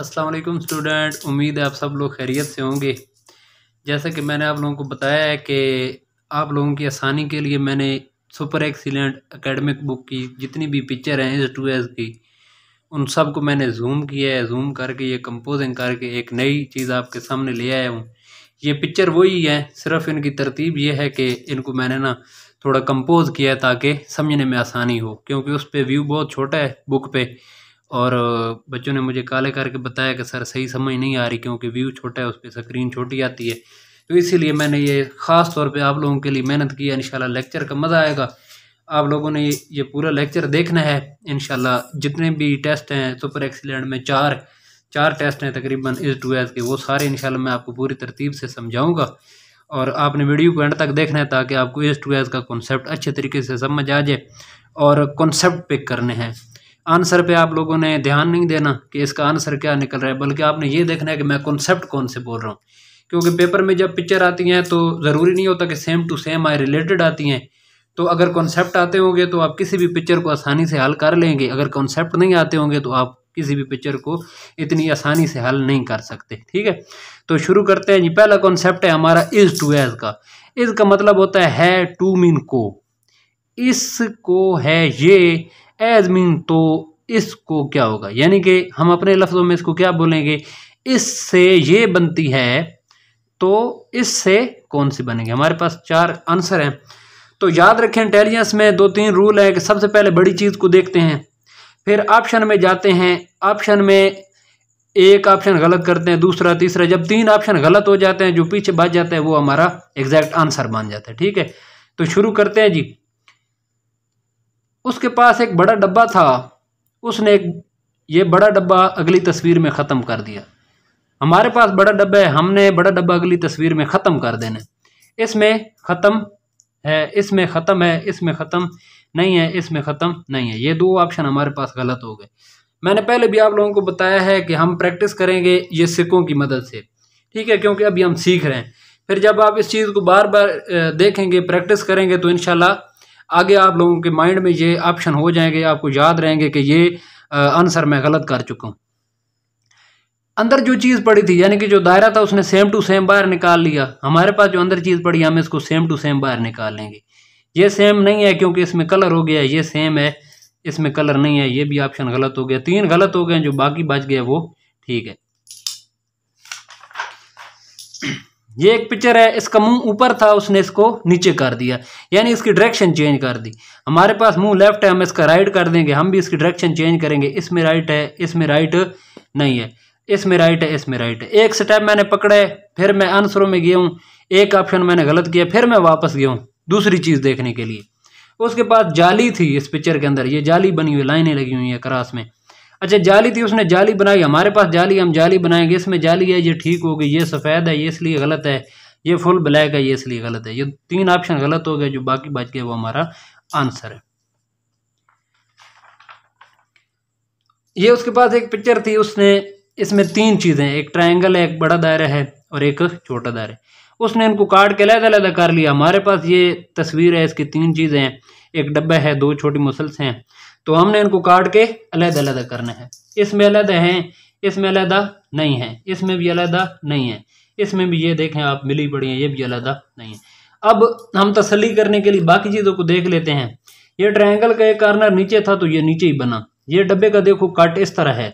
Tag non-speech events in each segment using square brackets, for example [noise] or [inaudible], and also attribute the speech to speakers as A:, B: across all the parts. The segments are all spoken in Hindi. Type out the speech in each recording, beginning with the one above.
A: अस्सलाम वालेकुम स्टूडेंट उम्मीद है आप सब लोग खैरियत से होंगे जैसा कि मैंने आप लोगों को बताया है कि आप लोगों की आसानी के लिए मैंने सुपर एक्सीलेंट एकेडमिक बुक की जितनी भी पिक्चर हैं एस टू एस की उन सब को मैंने जूम किया है जूम करके ये कंपोजिंग करके एक नई चीज़ आपके सामने ले आया हूँ ये पिक्चर वही है सिर्फ इनकी तरतीब ये है कि इनको मैंने ना थोड़ा कंपोज किया है ताकि समझने में आसानी हो क्योंकि उस पर व्यू बहुत छोटा है बुक पर और बच्चों ने मुझे काले करके बताया कि सर सही समझ नहीं आ रही क्योंकि व्यू छोटा है उस पर स्क्रीन छोटी आती है तो इसीलिए मैंने ये ख़ास तौर पे आप लोगों के लिए मेहनत की है इन लेक्चर का मज़ा आएगा आप लोगों ने ये पूरा लेक्चर देखना है इन जितने भी टेस्ट हैं सुपर एक्सीलेंट में चार चार टेस्ट हैं तकरीबन इस टू एस के वो सारे इन मैं आपको पूरी तरतीब से समझाऊँगा और आपने वीडियो को एंड तक देखना है ताकि आपको इस टू एस का कॉन्सेप्ट अच्छे तरीके से समझ आ जाए और कॉन्सेप्ट पिक करने हैं आंसर पे आप लोगों ने ध्यान नहीं देना कि इसका आंसर क्या निकल रहा है बल्कि आपने ये देखना है कि मैं कॉन्सेप्ट कौन से बोल रहा हूँ क्योंकि पेपर में जब पिक्चर आती हैं तो ज़रूरी नहीं होता कि सेम टू सेम आए रिलेटेड आती हैं तो अगर कॉन्सेप्ट आते होंगे तो आप किसी भी पिक्चर को आसानी से हल कर लेंगे अगर कॉन्सेप्ट नहीं आते होंगे तो आप किसी भी पिक्चर को इतनी आसानी से हल नहीं कर सकते ठीक है तो शुरू करते हैं जी पहला कॉन्सेप्ट है हमारा इज़ टू एज का इज़ का मतलब होता है टू मीन को इस को है ये एज मीन तो इसको क्या होगा यानी कि हम अपने लफ्ज़ों में इसको क्या बोलेंगे इससे ये बनती है तो इससे कौन सी बनेगी हमारे पास चार आंसर हैं तो याद रखें इंटेलिजेंस में दो तीन रूल है कि सबसे पहले बड़ी चीज़ को देखते हैं फिर ऑप्शन में जाते हैं ऑप्शन में एक ऑप्शन गलत करते हैं दूसरा तीसरा जब तीन ऑप्शन गलत हो जाते हैं जो पीछे बच जाते हैं वो हमारा एग्जैक्ट आंसर बन जाता है ठीक है तो शुरू करते हैं जी उसके पास एक बड़ा डब्बा था उसने एक ये बड़ा डब्बा अगली तस्वीर में ख़त्म कर दिया हमारे पास बड़ा डब्बा है हमने बड़ा डब्बा अगली तस्वीर में ख़त्म कर देना इसमें ख़त्म है इसमें ख़त्म है इसमें ख़त्म नहीं है इसमें ख़त्म नहीं है ये दो ऑप्शन हमारे पास गलत हो गए मैंने पहले भी आप लोगों को बताया है कि हम प्रैक्टिस करेंगे ये सिक्कों की मदद से ठीक है क्योंकि अभी हम सीख रहे हैं फिर जब आप इस चीज़ को बार बार देखेंगे प्रैक्टिस करेंगे तो इनशाला आगे आप लोगों के माइंड में ये ऑप्शन हो जाएंगे आपको याद रहेंगे कि ये आंसर मैं गलत कर चुका हूँ अंदर जो चीज़ पड़ी थी यानी कि जो दायरा था उसने सेम टू सेम बाहर निकाल लिया हमारे पास जो अंदर चीज़ पड़ी हम इसको सेम टू सेम बाहर निकाल लेंगे ये सेम नहीं है क्योंकि इसमें कलर हो गया है ये सेम है इसमें कलर नहीं है ये भी ऑप्शन गलत हो गया तीन गलत हो गए जो बाकी बच गया वो ठीक है ये एक पिक्चर है इसका मुंह ऊपर था उसने इसको नीचे कर दिया यानी इसकी डायरेक्शन चेंज कर दी हमारे पास मुंह लेफ्ट है हम इसका राइट कर देंगे हम भी इसकी डायरेक्शन चेंज करेंगे इसमें राइट है इसमें राइट नहीं है इसमें राइट है इसमें राइट है एक स्टेप मैंने पकड़े फिर मैं आंसरों में गया हूँ एक ऑप्शन मैंने गलत किया फिर मैं वापस गया हूँ दूसरी चीज़ देखने के लिए उसके बाद जाली थी इस पिक्चर के अंदर ये जाली बनी हुई लाइनें लगी हुई है क्रास में अच्छा जाली थी उसने जाली बनाई हमारे पास जाली हम जाली बनाएंगे इसमें जाली है ये ठीक हो गई ये सफ़ेद है ये इसलिए गलत है ये फुल ब्लैक है ये इसलिए गलत है ये तीन ऑप्शन गलत हो गए जो बाकी बच गए वो हमारा आंसर है ये उसके पास एक पिक्चर थी उसने इसमें तीन चीज़ें एक ट्राइंगल है एक बड़ा दायरा है और एक छोटा दायरा उसने इनको काट के अलग अलग कर लिया हमारे पास ये तस्वीर है इसकी तीन चीज़ें हैं एक डब्बा है दो छोटी मुसल्स हैं तो हमने इनको काट के अलग अलग करना है इसमें अलग है इसमें अलग नहीं है इसमें भी अलग नहीं है इसमें भी ये देखें आप मिली पड़ी है ये भी अलग नहीं है अब हम तसली करने के लिए बाकी चीज़ों को देख लेते हैं ये ट्रायंगल का एक कार्नर नीचे था तो ये नीचे ही बना ये डब्बे का देखो कट इस तरह है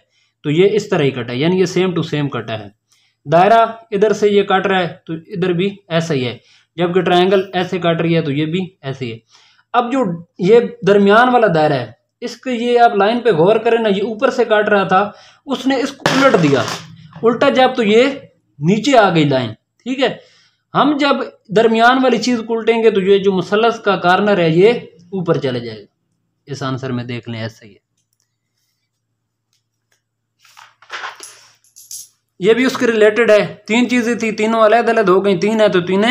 A: तो ये इस तरह ही कटा है यानी ये सेम टू सेम कटा है दायरा इधर से ये काट रहा है तो इधर भी ऐसा ही है जबकि ट्रायंगल ऐसे काट रही है तो ये भी ऐसे ही है अब जो ये दरमियान वाला दायरा है इसके ये आप लाइन पे गौर करें ना ये ऊपर से काट रहा था उसने इसको उलट दिया उल्टा जब तो ये नीचे आ गई लाइन ठीक है हम जब दरमियान वाली चीज़ को उल्टेंगे तो ये जो मुसलस का कार्नर है ये ऊपर चले जाएगा इस आंसर में देख लें ऐसा ही है ये भी उसके रिलेटेड है तीन चीज़ें थी तीनों अलग अलग हो गई तीन है तो तीन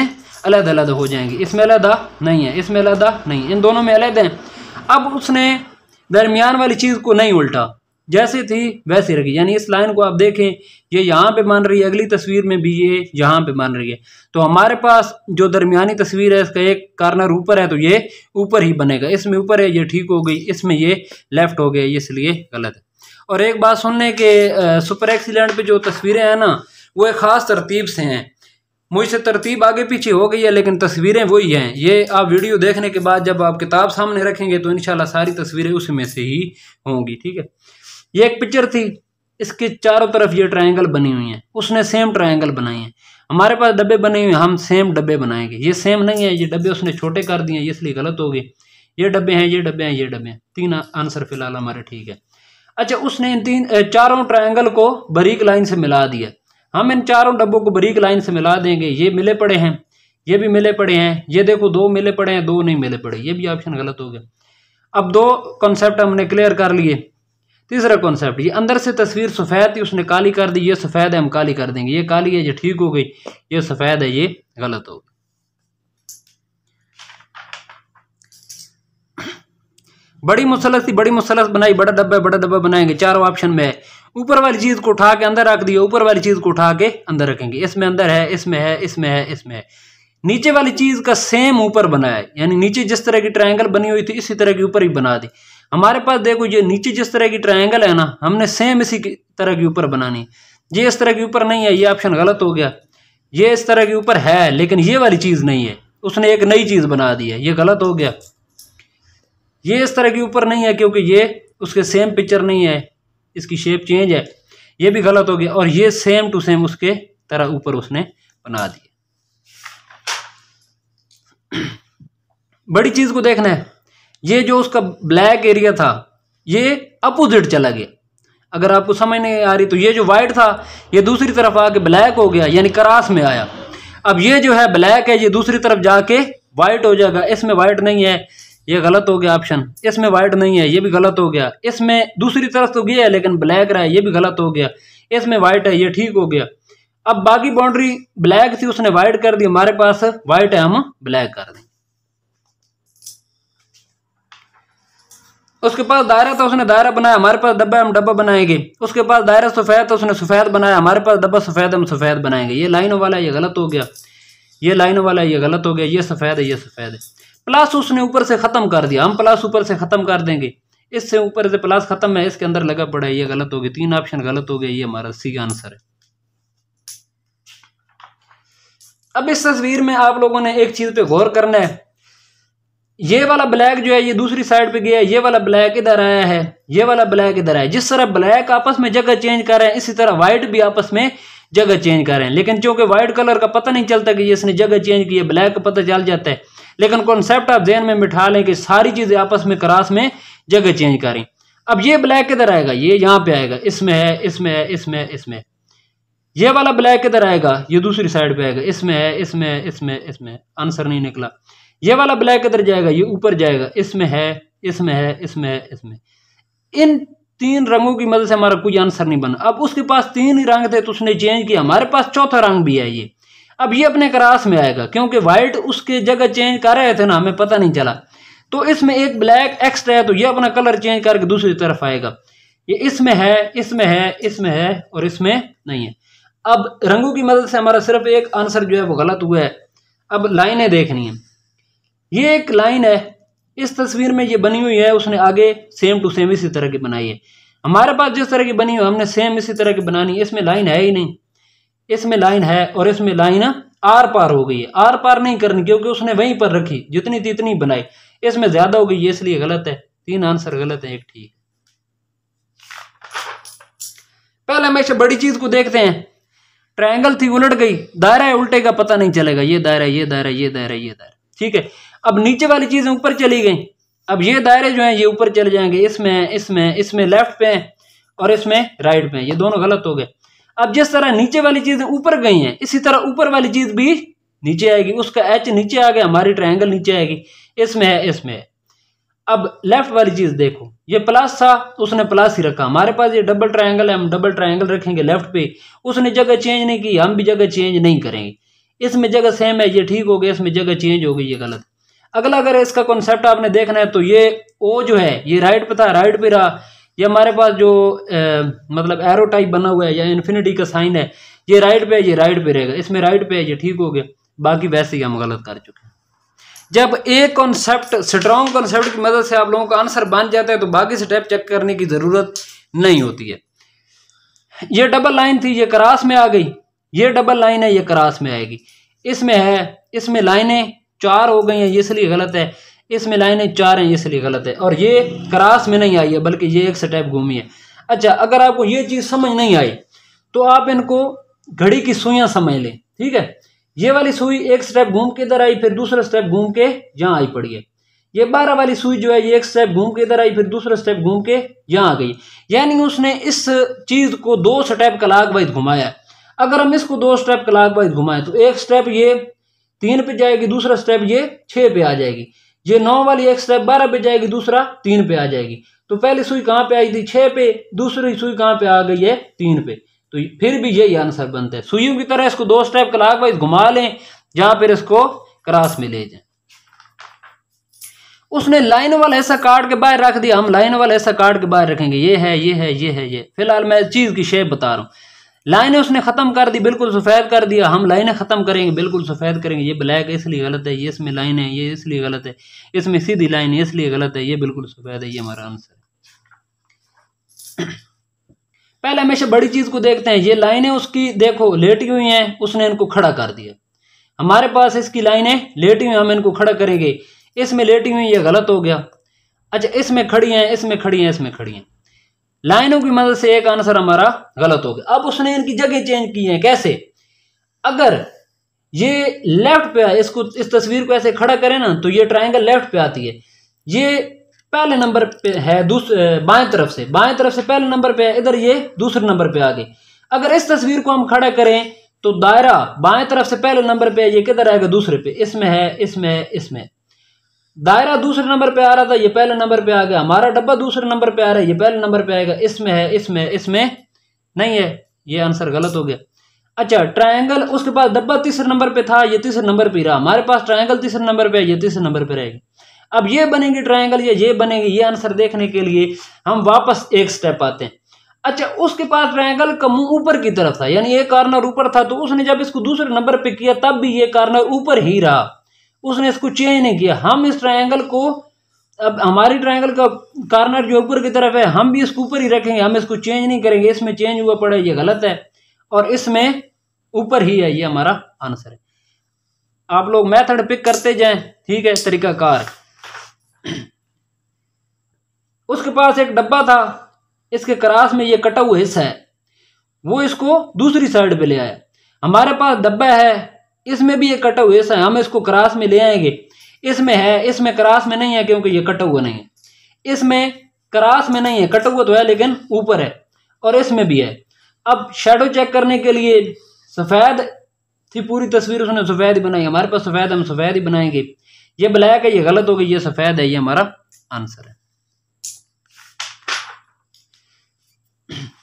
A: अलग अलग हो जाएंगी इसमें अलहदा नहीं है इसमें अलहदा नहीं इन दोनों में अलग हैं अब उसने दरमियान वाली चीज़ को नहीं उल्टा जैसे थी वैसे रखी यानी इस लाइन को आप देखें ये यहाँ पे मान रही है अगली तस्वीर में भी ये यहाँ पे मान रही है तो हमारे पास जो दरमियानी तस्वीर है इसका एक कार्नर ऊपर है तो ये ऊपर ही बनेगा इसमें ऊपर है ये ठीक हो गई इसमें ये लेफ्ट हो गया इसलिए गलत है और एक बात सुनने के सुपर एक्सीडेंट पे जो तस्वीरें हैं ना वो एक ख़ास तरतीब से हैं मुझसे तरतीब आगे पीछे हो गई है लेकिन तस्वीरें वही हैं ये आप वीडियो देखने के बाद जब आप किताब सामने रखेंगे तो इनशाला सारी तस्वीरें उसमें से ही होंगी ठीक है ये एक पिक्चर थी इसके चारों तरफ ये ट्रायंगल बनी हुई हैं उसने सेम ट्रायंगल बनाई हैं हमारे पास डब्बे बने हुए हैं हम सेम डब्बे बनाएंगे ये सेम नहीं है ये डब्बे उसने छोटे कर दिए हैं इसलिए गलत हो गए ये डब्बे हैं ये डब्बे हैं ये डब्बे हैं तीन आंसर फिलहाल हमारे ठीक है अच्छा उसने इन तीन चारों ट्रायंगल को बरीक लाइन से मिला दिया हम हाँ, इन चारों डब्बों को बरीक लाइन से मिला देंगे ये मिले पड़े हैं ये भी मिले पड़े हैं ये देखो दो मिले पड़े हैं दो नहीं मिले पड़े ये भी ऑप्शन गलत हो गया अब दो कॉन्सेप्ट हमने क्लियर कर लिए तीसरा कॉन्सेप्ट ये अंदर से तस्वीर सफ़ेद थी उसने काली कर दी ये सफ़ेद है हम काली कर देंगे ये काली है ये ठीक हो गई ये सफ़ेद है ये गलत हो गई बड़ी मुसलस थी बड़ी मुसलस बनाई बड़ा डब्बा बड़ा डब्बा बनाएंगे चारों ऑप्शन में है ऊपर वाली चीज़ को उठा के अंदर रख दिया ऊपर वाली चीज़ को उठा के अंदर रखेंगे इसमें अंदर है इसमें है इसमें है इसमें है नीचे वाली चीज़ का सेम ऊपर बनाया है यानी नीचे जिस तरह की ट्रायंगल बनी हुई थी इसी तरह की ऊपर ही बना दी हमारे पास देखो ये नीचे जिस तरह की ट्रायंगल है ना हमने सेम इसी तरह की ऊपर बनानी ये इस तरह की ऊपर नहीं है ये ऑप्शन गलत हो गया ये इस तरह की ऊपर है लेकिन ये वाली चीज़ नहीं है उसने एक नई चीज़ बना दी है ये गलत हो गया ये इस तरह की ऊपर नहीं है क्योंकि ये उसके सेम पिक्चर नहीं है इसकी शेप चेंज है ये भी गलत हो गया और ये सेम टू सेम उसके तरह ऊपर उसने बना दिया बड़ी चीज़ को देखना है ये जो उसका ब्लैक एरिया था ये अपोजिट चला गया अगर आपको समझ नहीं आ रही तो ये जो वाइट था ये दूसरी तरफ आके ब्लैक हो गया यानी क्रास में आया अब ये जो है ब्लैक है ये दूसरी तरफ जाके वाइट हो जाएगा इसमें वाइट नहीं है ये गलत हो गया ऑप्शन इसमें व्हाइट नहीं है ये भी गलत हो गया इसमें दूसरी तरफ तो ये है लेकिन ब्लैक रहा है ये भी गलत हो गया इसमें व्हाइट है ये ठीक हो गया अब बाकी बाउंड्री ब्लैक थी उसने व्हाइट कर दी हमारे पास व्हाइट है हम ब्लैक कर दें उसके पास दायरा था उसने दायरा बनाया हमारे पास डब्बा हम डब्बा बनाएंगे उसके पास दायरा सफ़ेद था उसने सफ़ेद बनाया हमारे पास डब्बा सफ़ेद हम सफ़ेद बनाएंगे ये लाइन वाला ये गलत हो गया ये लाइन वाला ये गलत हो गया ये सफ़ेद है ये सफ़ेद है प्लस उसने ऊपर से ख़त्म कर दिया हम प्लस ऊपर से ख़त्म कर देंगे इससे ऊपर से प्लस ख़त्म है इसके अंदर लगा पड़ा है ये गलत हो गया तीन ऑप्शन गलत हो गया ये हमारा सी आंसर है अब इस तस्वीर में आप लोगों ने एक चीज़ पे गौर करना है ये वाला ब्लैक जो है ये दूसरी साइड पे गया ये वाला ब्लैक इधर आया है ये वाला ब्लैक इधर आया जिस तरह ब्लैक आपस में जगह चेंज कर रहे हैं इसी तरह व्हाइट भी आपस में जगह चेंज कर रहे हैं लेकिन चूंकि व्हाइट कलर का पता नहीं चलता कि इसने जगह चेंज की है ब्लैक का पता चल जाता है लेकिन कॉन्सेप्ट आप जहन में बिठा लें कि सारी चीज़ें आपस में क्रास में जगह चेंज करें अब ये ब्लैक किधर आएगा ये यहाँ पे आएगा इसमें है इसमें है इसमें है इसमें ये वाला ब्लैक किधर आएगा ये दूसरी साइड पे आएगा इसमें है इसमें है इसमें इसमें आंसर नहीं निकला ये वाला ब्लैक किधर जाएगा ये ऊपर जाएगा इसमें है इसमें है इसमें है इसमें इन तीन रंगों की मदद से हमारा कोई आंसर नहीं बना अब उसके पास तीन ही रंग थे तो उसने चेंज किया हमारे पास चौथा रंग भी है ये अब ये अपने क्रास में आएगा क्योंकि वाइट उसके जगह चेंज कर रहे थे ना हमें पता नहीं चला तो इसमें एक ब्लैक एक्स्ट्रा है तो ये अपना कलर चेंज करके दूसरी तरफ आएगा ये इसमें है इसमें है इसमें है और इसमें नहीं है अब रंगों की मदद से हमारा सिर्फ एक आंसर जो है वो गलत हुआ है अब लाइनें देखनी है ये एक लाइन है इस तस्वीर में ये बनी हुई है उसने आगे सेम टू सेम इसी तरह की बनाई है हमारे पास जिस तरह की बनी हुई हमने सेम इसी तरह की बनानी है इसमें लाइन है ही नहीं इसमें लाइन है और इसमें लाइन आर पार हो गई है आर पार नहीं करनी क्योंकि उसने वहीं पर रखी जितनी थी इतनी बनाई इसमें ज्यादा हो गई है इसलिए गलत है तीन आंसर गलत है एक ठीक पहले हमेशा बड़ी चीज को देखते हैं ट्रायंगल थी उलट गई दायरा है उल्टे का पता नहीं चलेगा ये दायरा ये दायरा ये दायरा ये दायरा ठीक है अब नीचे वाली चीजें ऊपर चली गई अब ये दायरे जो हैं ये ऊपर चले जाएंगे इसमें इसमें इसमें लेफ्ट पे और इसमें राइट पे ये दोनों गलत हो गए अब जिस तरह नीचे वाली चीज ऊपर गई है इसी तरह ऊपर वाली चीज़ भी नीचे आएगी उसका एच नीचे आ गया हमारी ट्रायंगल नीचे आएगी इसमें है इसमें है अब लेफ्ट वाली चीज़ देखो ये प्लस था तो उसने प्लस ही रखा हमारे पास ये डबल ट्रायंगल है हम डबल ट्रायंगल रखेंगे लेफ्ट पे उसने जगह चेंज नहीं की हम भी जगह चेंज नहीं करेंगे इसमें जगह सेम है ये ठीक हो गया इसमें जगह चेंज हो गई ये गलत अगला अगर इसका कॉन्सेप्ट आपने देखना है तो ये ओ जो है ये राइट पे था राइट पे रहा ये हमारे पास जो ए, मतलब एरो टाइप बना हुआ है या इन्फिनिटी का साइन है ये राइट पे है ये राइट पे रहेगा इसमें राइट पे है ये ठीक हो गया बाकी वैसे ही हम गलत कर चुके हैं जब एक कॉन्सेप्ट स्ट्रॉन्ग कॉन्सेप्ट की मदद से आप लोगों का आंसर बन जाता है तो बाकी स्टेप चेक करने की ज़रूरत नहीं होती है ये डबल लाइन थी ये क्रास में आ गई ये डबल लाइन है ये क्रास में आएगी इसमें है इसमें लाइनें चार हो गई हैं इसलिए गलत है इसमें लाइनें चार हैं इसलिए गलत है और ये क्रास में नहीं आई है बल्कि ये एक स्टेप घूमी है अच्छा अगर आपको ये चीज़ समझ नहीं आई तो आप इनको घड़ी की सुइयाँ समझ लें ठीक है ये वाली सुई एक स्टेप घूम के इधर आई फिर दूसरा स्टेप घूम के यहाँ आई पड़ी है ये बारह वाली सुई जो है ये एक स्टेप घूम के इधर आई फिर दूसरा स्टेप घूम के यहाँ आ गई यानी उसने इस चीज़ को दो स्टेप कलाक वाइज घुमाया अगर हम इसको दो स्टेप कलाक वाइज घुमाएं तो एक स्टेप ये तीन पे जाएगी दूसरा स्टेप ये छः पे आ जाएगी ये नौ वाली एक स्टेप बारह पे जाएगी दूसरा तीन पे आ जाएगी तो पहली सुई कहाँ पे आई थी छः पे दूसरी सुई कहाँ पे आ गई है तीन पे तो फिर भी यही आंसर बनता है सुइयों की तरह इसको दो स्टेप क्लाक वाइज घुमा लें जहां पर इसको क्रॉस में ले जाए उसने लाइन वाला ऐसा कार्ड के बाहर रख दिया हम लाइन वाला ऐसा कार्ड के बाहर रखेंगे ये है ये है ये है ये फिलहाल मैं चीज़ की शेप बता रहा हूं लाइनें उसने ख़त्म कर दी बिल्कुल सफ़ेद कर दिया हम लाइनें ख़त्म करेंगे बिल्कुल सफ़ेद करेंगे ये ब्लैक इसलिए गलत है ये इसमें लाइन है ये इसलिए गलत है इसमें सीधी लाइन है इसलिए गलत है ये बिल्कुल सफ़ेद है ये हमारा आंसर है पहले हमेशा बड़ी चीज़ को देखते हैं ये लाइनें उसकी देखो लेटी हुई हैं उसने इनको खड़ा कर दिया हमारे पास इसकी लाइनें लेटी हुई हम इनको खड़ा करेंगे इसमें लेटी हुई ये गलत हो गया अच्छा इसमें खड़ी हैं इसमें खड़ी हैं इसमें खड़ी हैं लाइनों की मदद से एक आंसर हमारा गलत हो गया अब उसने इनकी जगह चेंज की है कैसे अगर ये लेफ्ट पे इसको इस तस्वीर को ऐसे खड़ा करें ना तो ये ट्राइंगल लेफ्ट पे आती है ये पहले नंबर पे है दूसरे बाएं तरफ से बाएं तरफ से पहले नंबर पे है इधर ये दूसरे नंबर पे आ गए अगर इस तस्वीर को हम खड़ा करें तो दायरा बाएं तरफ से पहले नंबर पे है ये किधर आएगा दूसरे पे इसमें है इसमें है इसमें दायरा दूसरे नंबर पे आ रहा था ये पहले नंबर पे आ गया हमारा डब्बा दूसरे नंबर पे आ रहा है ये पहले नंबर पे आएगा इसमें है इसमें इसमें नहीं है ये आंसर गलत हो गया अच्छा ट्रायंगल उसके पास डब्बा तीसरे नंबर पे था ये तीसरे नंबर पे रहा हमारे पास ट्रायंगल तीसरे नंबर पे है ये तीसरे नंबर पे रहेगी अब ये बनेगी ट्राइंगल या ये बनेगी ये आंसर देखने के लिए हम वापस एक स्टेप आते हैं अच्छा उसके पास ट्राइंगल का मुंह ऊपर की तरफ था यानी ये कार्नर ऊपर था तो उसने जब इसको दूसरे नंबर पे किया तब भी ये कार्नर ऊपर ही रहा उसने इसको चेंज नहीं किया हम इस ट्राइंगल को अब हमारी ट्राइंगल का कार्नर जो ऊपर की तरफ है हम भी इसको ऊपर ही रखेंगे हम इसको चेंज नहीं करेंगे इसमें चेंज हुआ पड़ा ये गलत है और इसमें ऊपर ही है ये हमारा आंसर है आप लोग मेथड पिक करते जाएं ठीक है तरीकाकार उसके पास एक डब्बा था इसके क्रास में ये कटा हुआ हिस्सा है वो इसको दूसरी साइड पे ले आया हमारे पास डब्बा है इसमें भी ये कटा हुए है हम इसको क्रास में ले आएंगे इसमें है इसमें क्रास में नहीं है क्योंकि ये कटा हुआ नहीं है इसमें क्रास में नहीं है कटा हुआ तो है लेकिन ऊपर है और इसमें भी है अब शेडो चेक करने के लिए सफ़ेद थी पूरी तस्वीर उसने सफ़ेद बनाई हमारे पास सफ़ेद हम सफ़ेद ही बनाएंगे ये ब्लैक है ये गलत हो गई ये सफ़ेद है ये हमारा आंसर है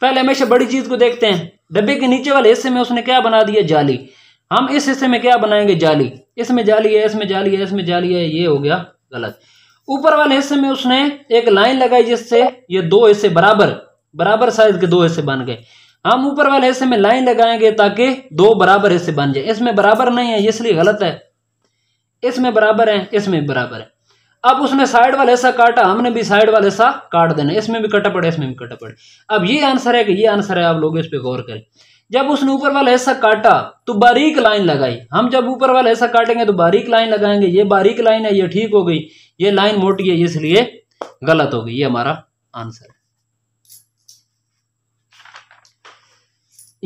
A: पहले हमेशा बड़ी चीज़ को देखते हैं डब्बे के नीचे वाले हिस्से में उसने क्या बना दिया जाली हम इस हिस्से में क्या बनाएंगे जाली इसमें जाली है इसमें जाली है इसमें जाली है ये हो गया गलत ऊपर वाले हिस्से में उसने एक लाइन लगाई जिससे ये दो हिस्से बराबर बराबर साइज के दो हिस्से बन गए हम ऊपर वाले हिस्से में लाइन लगाएंगे ताकि दो बराबर हिस्से बन जाए इसमें बराबर नहीं है इसलिए गलत है इसमें बराबर है इसमें बराबर है अब उसने साइड वाला हिस्सा काटा हमने भी साइड वाला हिस्सा काट देना इसमें भी कटा पड़े इसमें भी कटा पड़े अब ये आंसर है कि ये आंसर है आप लोग इस पर गौर करें जब उसने ऊपर वाला हिस्सा काटा तो बारीक लाइन लगाई हम जब ऊपर वाला हिस्सा काटेंगे तो बारीक लाइन लगाएंगे ये बारीक लाइन है ये ठीक हो गई ये लाइन मोटी है इसलिए गलत हो गई ये हमारा आंसर है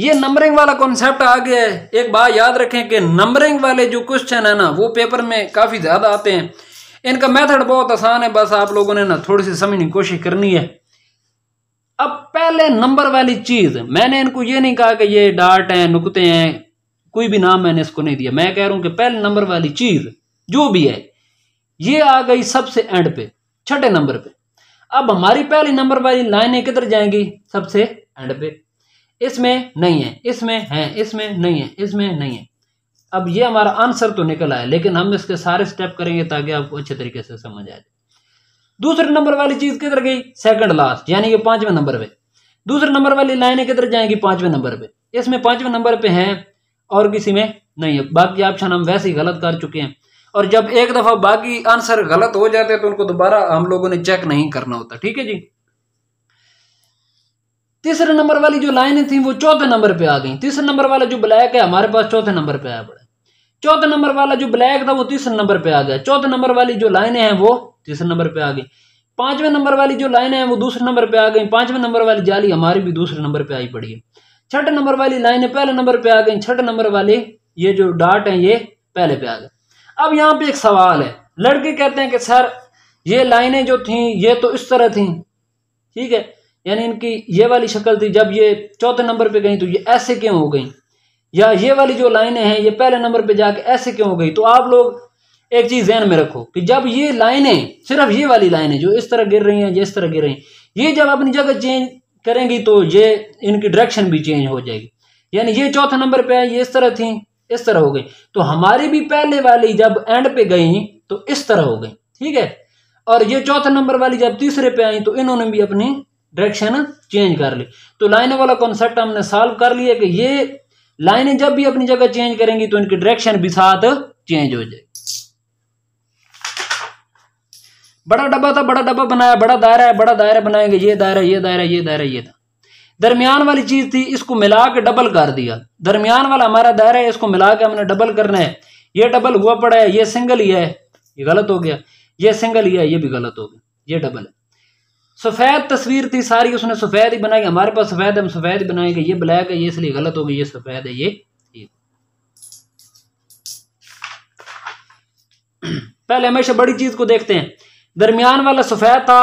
A: ये नंबरिंग वाला कॉन्सेप्ट आ गया है एक बात याद रखें कि नंबरिंग वाले जो क्वेश्चन है ना वो पेपर में काफ़ी ज़्यादा आते हैं इनका मेथड बहुत आसान है बस आप लोगों ने ना थोड़ी सी समझने की कोशिश करनी है अब पहले नंबर वाली चीज मैंने इनको ये नहीं कहा कि ये डाट हैं नुकते हैं कोई भी नाम मैंने इसको नहीं दिया मैं कह रहा हूं कि पहले नंबर वाली चीज जो भी है ये आ गई सबसे एंड पे छठे नंबर पे अब हमारी पहली नंबर वाली लाइनें किधर जाएंगी सबसे एंड पे इसमें नहीं है इसमें है इसमें नहीं है इसमें नहीं है अब ये हमारा आंसर तो निकला है लेकिन हम इसके सारे स्टेप करेंगे ताकि आपको अच्छे तरीके से समझ आ जाए दूसरे नंबर वाली चीज किधर गई सेकंड लास्ट यानी कि पांचवें नंबर पे दूसरे नंबर वाली लाइने किधर जाएंगी पांचवें नंबर पे इसमें पांचवें नंबर पे हैं और किसी में नहीं है बाकी ऑप्शन हम वैसे ही गलत कर चुके हैं और जब एक दफ़ा बाकी आंसर गलत हो जाते हैं तो उनको दोबारा हम लोगों ने चेक नहीं करना होता ठीक है जी तीसरे नंबर वाली जो लाइनें थी वो चौथे नंबर पे आ गई तीसरे नंबर वाला जो ब्लैक है हमारे पास चौथे नंबर पे आया पड़ा चौथे नंबर वाला जो ब्लैक था वो तीसरे नंबर पे आ गया चौथे नंबर वाली जो लाइनें हैं वो तीसरे नंबर पे आ गई पांचवें नंबर वाली जो लाइन है वो दूसरे नंबर पे आ गई पांचवें नंबर वाली जाली हमारी भी दूसरे नंबर पे आई पड़ी है छठे नंबर वाली लाइनें पहले नंबर पे आ गई छठे नंबर वाले ये जो डाट है ये पहले पे आ गए अब यहाँ पे एक सवाल है लड़के कहते हैं कि सर ये लाइनें जो थी ये तो इस तरह थी ठीक है यानी इनकी ये वाली शक्ल थी जब ये चौथे नंबर पे गई तो ये ऐसे क्यों हो गई या ये वाली जो लाइनें हैं ये पहले नंबर पे जाके ऐसे क्यों हो गई तो आप लोग एक चीज़ जहन में रखो कि जब ये लाइनें सिर्फ ये वाली लाइनें जो इस तरह गिर रही हैं जिस इस तरह गिर रही हैं ये जब अपनी जगह चेंज करेंगी तो ये इनकी डायरेक्शन भी चेंज हो जाएगी यानी ये चौथे नंबर पे है ये इस तरह थी इस तरह हो गई तो हमारी भी पहले वाली जब एंड पे गई तो इस तरह हो गई ठीक है और ये चौथे नंबर वाली जब तीसरे पे आई तो इन्होंने भी अपनी डायरेक्शन चेंज कर ली तो लाइने वाला कॉन्सेप्ट हमने सॉल्व कर लिया कि ये लाइनें जब भी अपनी जगह चेंज करेंगी तो इनकी डायरेक्शन भी साथ चेंज हो जाएगी बड़ा डब्बा था बड़ा डब्बा बनाया बड़ा दायरा है बड़ा दायरा बनाएंगे ये दायरा ये दायरा ये दायरा ये था दरमियान वाली चीज़ थी इसको मिला के डबल कर दिया दरमियान वाला हमारा दायरा है इसको मिला के हमने डबल करना है ये डबल हुआ पड़ा है ये सिंगल ही है ये गलत हो गया ये सिंगल ही है ये भी गलत हो गया ये डबल है सफ़ेद तस्वीर थी सारी उसने सफ़ेद ही बनाई हमारे पास सफ़ेद हम सफ़ेद बनाएंगे ये ब्लैक है ये इसलिए गलत हो गई ये सफ़ेद है ये पहले हमेशा बड़ी चीज़ को देखते हैं दरमियान वाला सफ़ेद था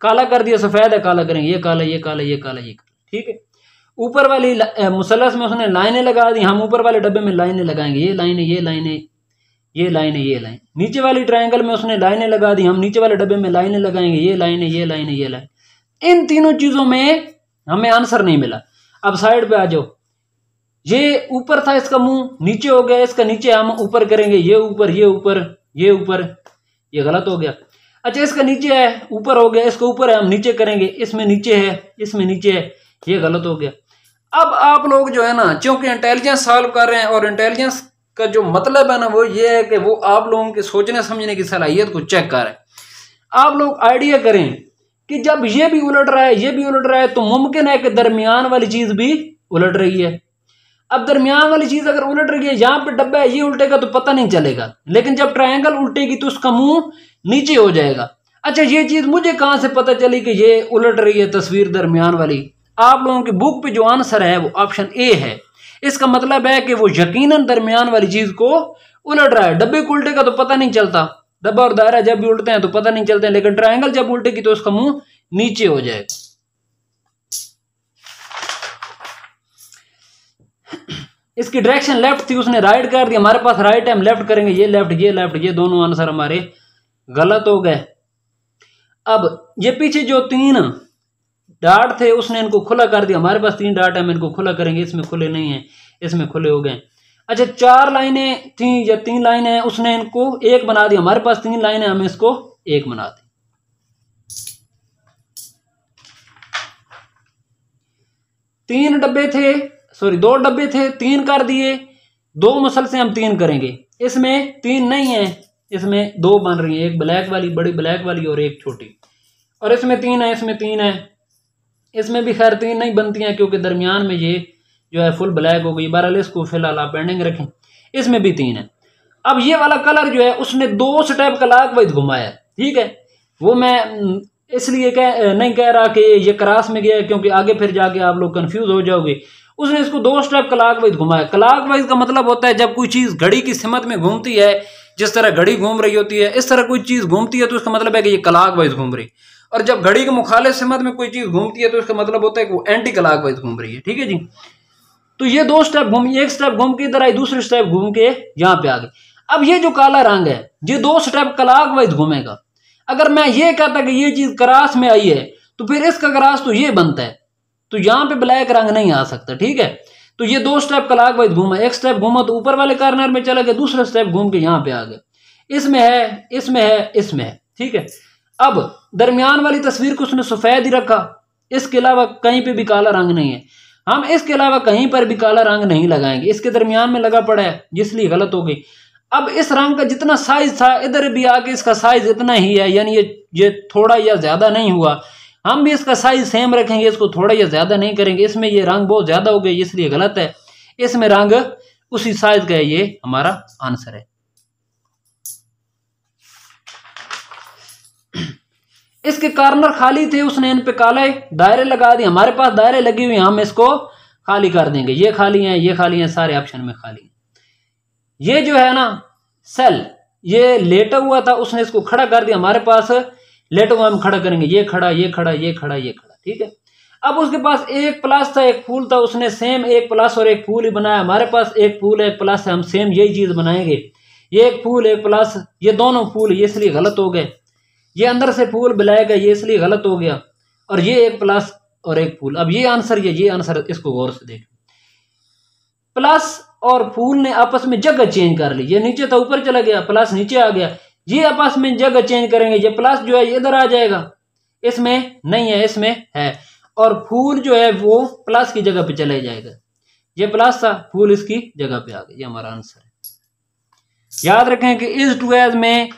A: काला कर दिया सफ़ेद है काला करेंगे ये काला ये काला ये काला ये काला ठीक है ऊपर वाली मुसलस में उसने लाइनें लगा दी हम ऊपर वाले डब्बे में लाइनें लगाएंगे ये लाइनें ये लाइनें ये लाइनें ये लाइन नीचे वाली ट्राइंगल में उसने लाइनें लगा दी हम नीचे वाले डब्बे में लाइनें लगाएंगे ये लाइनें ये लाइनें ये लाइन इन तीनों चीज़ों में हमें आंसर नहीं मिला अब साइड पे आ जाओ ये ऊपर था इसका मुंह नीचे हो गया इसका नीचे हम ऊपर करेंगे ये ऊपर ये ऊपर ये ऊपर ये गलत हो गया अच्छा इसका नीचे है ऊपर हो गया इसका ऊपर है हम नीचे करेंगे इसमें नीचे है इसमें नीचे है ये गलत हो गया अब आप लोग जो है ना चूंकि इंटेलिजेंस सॉल्व कर रहे हैं और इंटेलिजेंस का जो मतलब है ना वो ये है कि वो आप लोगों के सोचने समझने की सलाहियत को चेक करें आप लोग आइडिया करें कि जब ये भी उलट रहा है ये भी उलट रहा है तो मुमकिन है कि दरमियान वाली चीज़ भी उलट रही है अब दरमियान वाली चीज़ अगर उलट रही है यहां पर डब्बा है ये उल्टेगा तो पता नहीं चलेगा लेकिन जब ट्रायंगल उल्टेगी तो उसका मुंह नीचे हो जाएगा अच्छा ये चीज़ मुझे कहां से पता चली कि ये उलट रही है तस्वीर दरमियान वाली आप लोगों की बुक पे जो आंसर है वो ऑप्शन ए है इसका मतलब है कि वो यकीन दरमियान वाली चीज़ को उलट रहा है डब्बे को उल्टेगा तो पता नहीं चलता डब्बा और दायरा जब भी उल्टते हैं तो पता नहीं चलते लेकिन ट्राइंगल जब उल्टेगी तो उसका मुंह नीचे हो जाएगा इसकी डायरेक्शन लेफ्ट थी उसने राइट कर दिया हमारे पास राइट है हम लेफ्ट करेंगे ये लेफ्ट ये लेफ्ट ये दोनों आंसर हमारे गलत हो गए अब ये पीछे जो तीन डाट थे उसने इनको खुला कर दिया हमारे पास तीन डाट है हम इनको खुला करेंगे इसमें खुले नहीं है इसमें खुले हो गए अच्छा चार लाइनें थी या तीन लाइन है उसने इनको एक बना दिया हमारे पास तीन लाइन है हम इसको एक बना दी तीन डब्बे थे सॉरी दो डब्बे थे तीन कर दिए दो मसल से हम तीन करेंगे इसमें तीन नहीं है इसमें दो बन रही है एक ब्लैक वाली बड़ी ब्लैक वाली और एक छोटी और इसमें तीन है इसमें तीन है इसमें भी खैर तीन नहीं बनती हैं क्योंकि दरमियान में ये जो है फुल ब्लैक हो गई बहरहाल इसको फिलहाल आप पेंडिंग रखें इसमें भी तीन है अब ये वाला कलर जो है उसने दो स्टेप का लाख वाइज घुमाया ठीक है वो मैं इसलिए कह नहीं कह रहा कि ये क्रास में गया क्योंकि आगे फिर जाके आप लोग कंफ्यूज हो जाओगे उसने इसको दो स्टेप क्लाक वाइज घुमाया क्लाक वाइज का मतलब होता है जब कोई चीज़ घड़ी की सिमत में घूमती है जिस तरह घड़ी घूम रही होती है इस तरह कोई चीज़ घूमती है तो उसका मतलब है कि ये क्लाक वाइज घूम रही और जब घड़ी के मुखाले सिमत में कोई चीज़ घूमती है तो इसका मतलब होता है कि वो एंटी क्लाक वाइज घूम रही है ठीक है जी तो ये दो स्टेप घूम एक स्टेप घूम के इधर आई दूसरे स्टेप घूम के यहाँ पे आ गई अब ये जो काला रंग है ये दो स्टेप क्लाक वाइज घूमेगा अगर मैं ये कहता कि ये चीज़ क्रास में आई है तो फिर इसका क्रास तो ये बनता है तो यहाँ पे ब्लैक रंग नहीं आ सकता ठीक है तो ये दो स्टेप क्लाक वाइज घूमा एक स्टेप घूमा तो ऊपर वाले कार्नर में चला गया दूसरा स्टेप घूम के यहां पे आ गया इसमें है इसमें है इसमें है ठीक है अब दरमियान वाली तस्वीर को उसने सफ़ेद ही रखा इसके अलावा कहीं पे भी काला रंग नहीं है हम इसके अलावा कहीं पर भी काला रंग नहीं लगाएंगे इसके दरमियान में लगा पड़ा है जिसलिए गलत हो गई अब इस रंग का जितना साइज था इधर भी आके इसका साइज इतना ही है यानी ये ये थोड़ा या ज़्यादा नहीं हुआ हम भी इसका साइज सेम रखेंगे इसको थोड़ा या ज़्यादा नहीं करेंगे इसमें ये रंग बहुत ज़्यादा हो गया इसलिए गलत है इसमें रंग उसी साइज का ये हमारा आंसर है इसके कार्नर खाली थे उसने इन पे काले दायरे लगा दिए हमारे पास दायरे लगी हुई हम इसको खाली कर देंगे ये खाली है ये खाली है सारे ऑप्शन में खाली ये जो है ना सेल ये लेटा हुआ था उसने इसको खड़ा कर दिया हमारे पास लेटों को हम खड़ा करेंगे ये खड़ा ये खड़ा ये खड़ा ये खड़ा ठीक है अब उसके पास एक प्लस था एक फूल था उसने सेम एक प्लस और एक फूल ही बनाया हमारे पास एक फूल एक प्लस है हम सेम यही चीज़ बनाएंगे ये एक फूल एक प्लस ये दोनों फूल ये इसलिए गलत हो गए ये अंदर से फूल बिलाएगा ये इसलिए गलत हो गया और ये एक प्लस और एक फूल अब ये आंसर ये ये आंसर इसको गौर से देख प्लस और फूल ने आपस में जगह चेंज कर ली ये नीचे था ऊपर चला गया प्लस नीचे आ गया ये आपस में जगह चेंज करेंगे ये प्लस जो है इधर आ जाएगा इसमें नहीं है इसमें है और फूल जो है वो प्लस की जगह पे चले जाएगा ये प्लस था फूल इसकी जगह पे आ गया ये हमारा आंसर है याद रखें कि इस टू एज में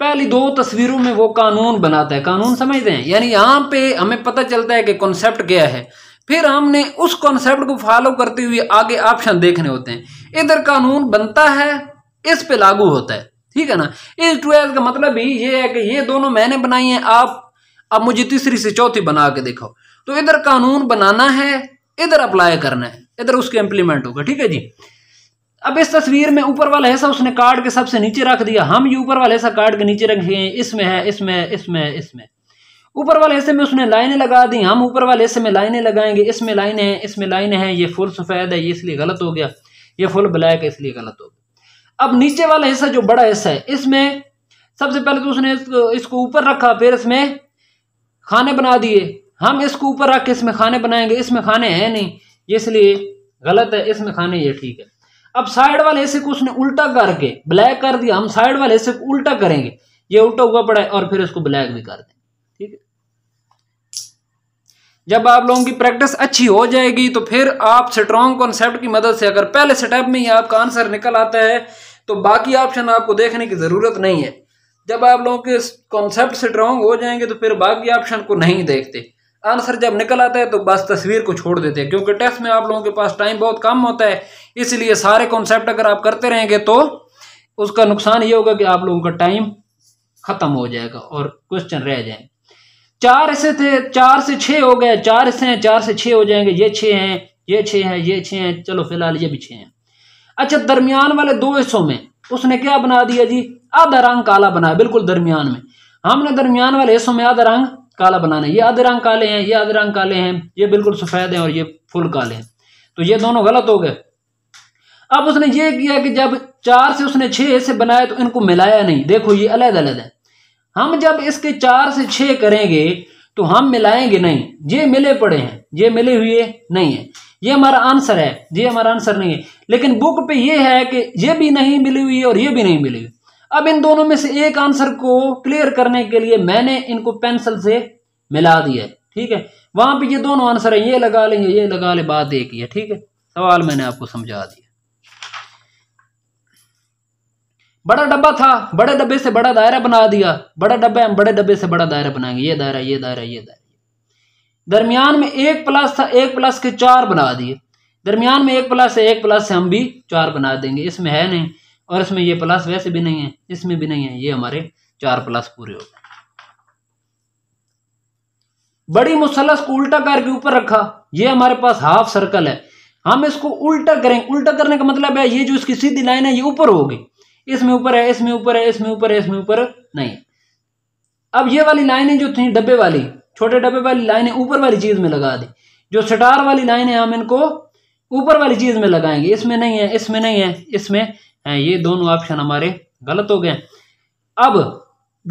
A: पहली दो तस्वीरों में वो कानून बनाता है कानून समझते हैं यानी यहाँ पे हमें पता चलता है कि कॉन्सेप्ट क्या है फिर हमने उस कॉन्सेप्ट को फॉलो करते हुए आगे ऑप्शन देखने होते हैं इधर कानून बनता है इस पे लागू होता है ठीक है ना इज ट्वेल्व का मतलब ही ये है कि ये दोनों मैंने बनाई हैं आप अब मुझे तीसरी से चौथी बना के देखो तो इधर कानून बनाना है इधर अप्लाई करना है इधर उसके इंप्लीमेंट होगा ठीक है जी अब इस तस्वीर में ऊपर वाला हिस्सा उसने कार्ड के सबसे नीचे रख दिया हम ये ऊपर वाला हिस्सा कार्ड के नीचे हैं इसमें है इसमें इसमें इसमें ऊपर वाले हिस्से में उसने लाइनें लगा दी हम ऊपर वाले हिस्से में लाइनें लगाएंगे इसमें लाइनें हैं इसमें लाइनें हैं ये फुल सफ़ेद है ये इसलिए गलत हो गया ये फुल ब्लैक है इसलिए गलत हो गया अब नीचे वाला हिस्सा जो बड़ा हिस्सा है इसमें सबसे पहले तो उसने इसको ऊपर रखा फिर इसमें खाने बना दिए हम इसको ऊपर रख के इसमें खाने बनाएंगे इसमें खाने हैं नहीं इसलिए गलत है इसमें खाने ये ठीक है अब साइड वाले हिस्से को उसने उल्टा करके ब्लैक कर दिया हम साइड वाले हिस्से को उल्टा करेंगे ये उल्टा हुआ पड़ा है और फिर इसको ब्लैक भी कर दें जब आप लोगों की प्रैक्टिस अच्छी हो जाएगी तो फिर आप स्ट्रॉन्ग कॉन्सेप्ट की मदद से अगर पहले स्टेप में ही आपका आंसर निकल आता है तो बाकी ऑप्शन आपको देखने की ज़रूरत नहीं है जब आप लोगों के कॉन्सेप्ट स्ट्रॉन्ग हो जाएंगे तो फिर बाकी ऑप्शन को नहीं देखते आंसर जब निकल आता है तो बस तस्वीर को छोड़ देते हैं क्योंकि टेस्ट में आप लोगों के पास टाइम बहुत कम होता है इसलिए सारे कॉन्सेप्ट अगर आप करते रहेंगे तो उसका नुकसान ये होगा कि आप लोगों का टाइम ख़त्म हो जाएगा और क्वेश्चन रह जाएंगे चार से थे चार से छ हो गए चार से हैं चार से छ हो जाएंगे ये छे हैं ये छे हैं ये छे हैं चलो फिलहाल ये भी छे हैं अच्छा दरमियान वाले दो हिस्सों में उसने क्या बना दिया जी आधा रंग काला बनाया बिल्कुल दरमियान में हमने दरमियान वाले हिस्सों में आधा रंग काला बनाना ये आधे रंग काले हैं ये आधे रंग काले हैं ये बिल्कुल सफ़ेद हैं और ये फुल काले हैं तो ये दोनों गलत हो गए अब उसने ये किया कि जब चार से उसने छे हिस्से बनाए तो इनको मिलाया नहीं देखो ये अलग अलग है हम जब इसके चार से छः करेंगे तो हम मिलाएंगे नहीं ये मिले पड़े हैं ये मिले हुए नहीं है ये हमारा आंसर है ये हमारा आंसर नहीं है लेकिन बुक पे ये है कि ये भी नहीं मिली हुई है और ये भी नहीं मिली हुई अब इन दोनों में से एक आंसर को क्लियर करने के लिए मैंने इनको पेंसिल से मिला दिया ठीक है वहां पे ये दोनों आंसर है ये लगा लेंगे ये लगा ले बात एक ही है ठीक है सवाल मैंने आपको समझा दिया बड़ा डब्बा था बड़े डब्बे से बड़ा दायरा बना दिया बड़ा डब्बा हम बड़े डब्बे से बड़ा दायरा बनाएंगे ये दायरा ये दायरा ये दायरा दरमियान में एक प्लस था एक प्लस के चार बना दिए दरमियान में एक प्लस है एक प्लस से हम भी चार बना देंगे इसमें है नहीं और इसमें ये प्लस वैसे भी नहीं है इसमें भी नहीं है ये हमारे चार प्लस पूरे हो गए बड़ी मुसलस को उल्टा करके ऊपर रखा ये हमारे पास हाफ सर्कल है हम इसको उल्टा करें उल्टा करने का मतलब है ये जो इसकी सीधी लाइन है ये ऊपर होगी इसमें ऊपर है इसमें ऊपर है इसमें ऊपर है इसमें ऊपर नहीं अब ये वाली लाइनें जो थी डब्बे वाली छोटे डब्बे वाली लाइनें ऊपर वाली चीज में लगा दी जो स्टार वाली लाइनें हम इनको ऊपर वाली चीज में लगाएंगे इसमें नहीं है इसमें नहीं है इसमें है ये दोनों ऑप्शन हमारे गलत हो गए अब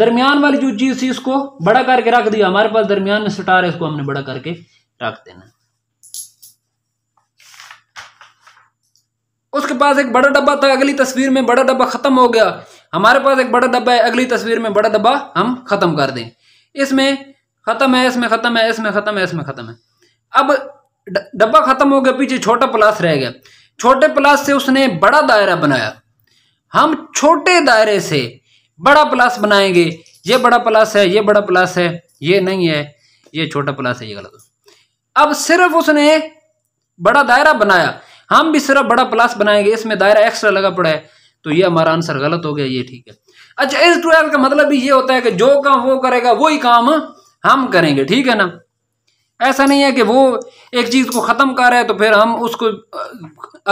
A: दरमियान वाली जो चीज थी इसको बड़ा करके रख दिया हमारे पास दरमियान में स्टार है इसको हमने बड़ा करके रख देना उसके पास एक बड़ा डब्बा था अगली तस्वीर में बड़ा डब्बा ख़त्म हो गया हमारे पास एक बड़ा डब्बा है अगली तस्वीर में बड़ा डब्बा हम ख़त्म कर दें इसमें ख़त्म है इसमें ख़त्म है इसमें ख़त्म है इसमें ख़त्म है अब डब्बा ख़त्म हो गया पीछे छोटा प्लास रह गया छोटे प्लास से उसने बड़ा दायरा बनाया हम छोटे दायरे से बड़ा प्लास बनाएंगे ये बड़ा प्लास है ये बड़ा प्लास है ये नहीं है ये छोटा प्लास है ये गलत अब सिर्फ उसने बड़ा दायरा बनाया हम भी सिर्फ बड़ा प्लस बनाएंगे इसमें दायरा एक्स्ट्रा लगा पड़ा है तो ये हमारा आंसर गलत हो गया ये ठीक है अच्छा एज टू एल का मतलब भी ये होता है कि जो काम वो करेगा वही काम हम करेंगे ठीक है ना ऐसा नहीं है कि वो एक चीज़ को ख़त्म कर रहा है तो फिर हम उसको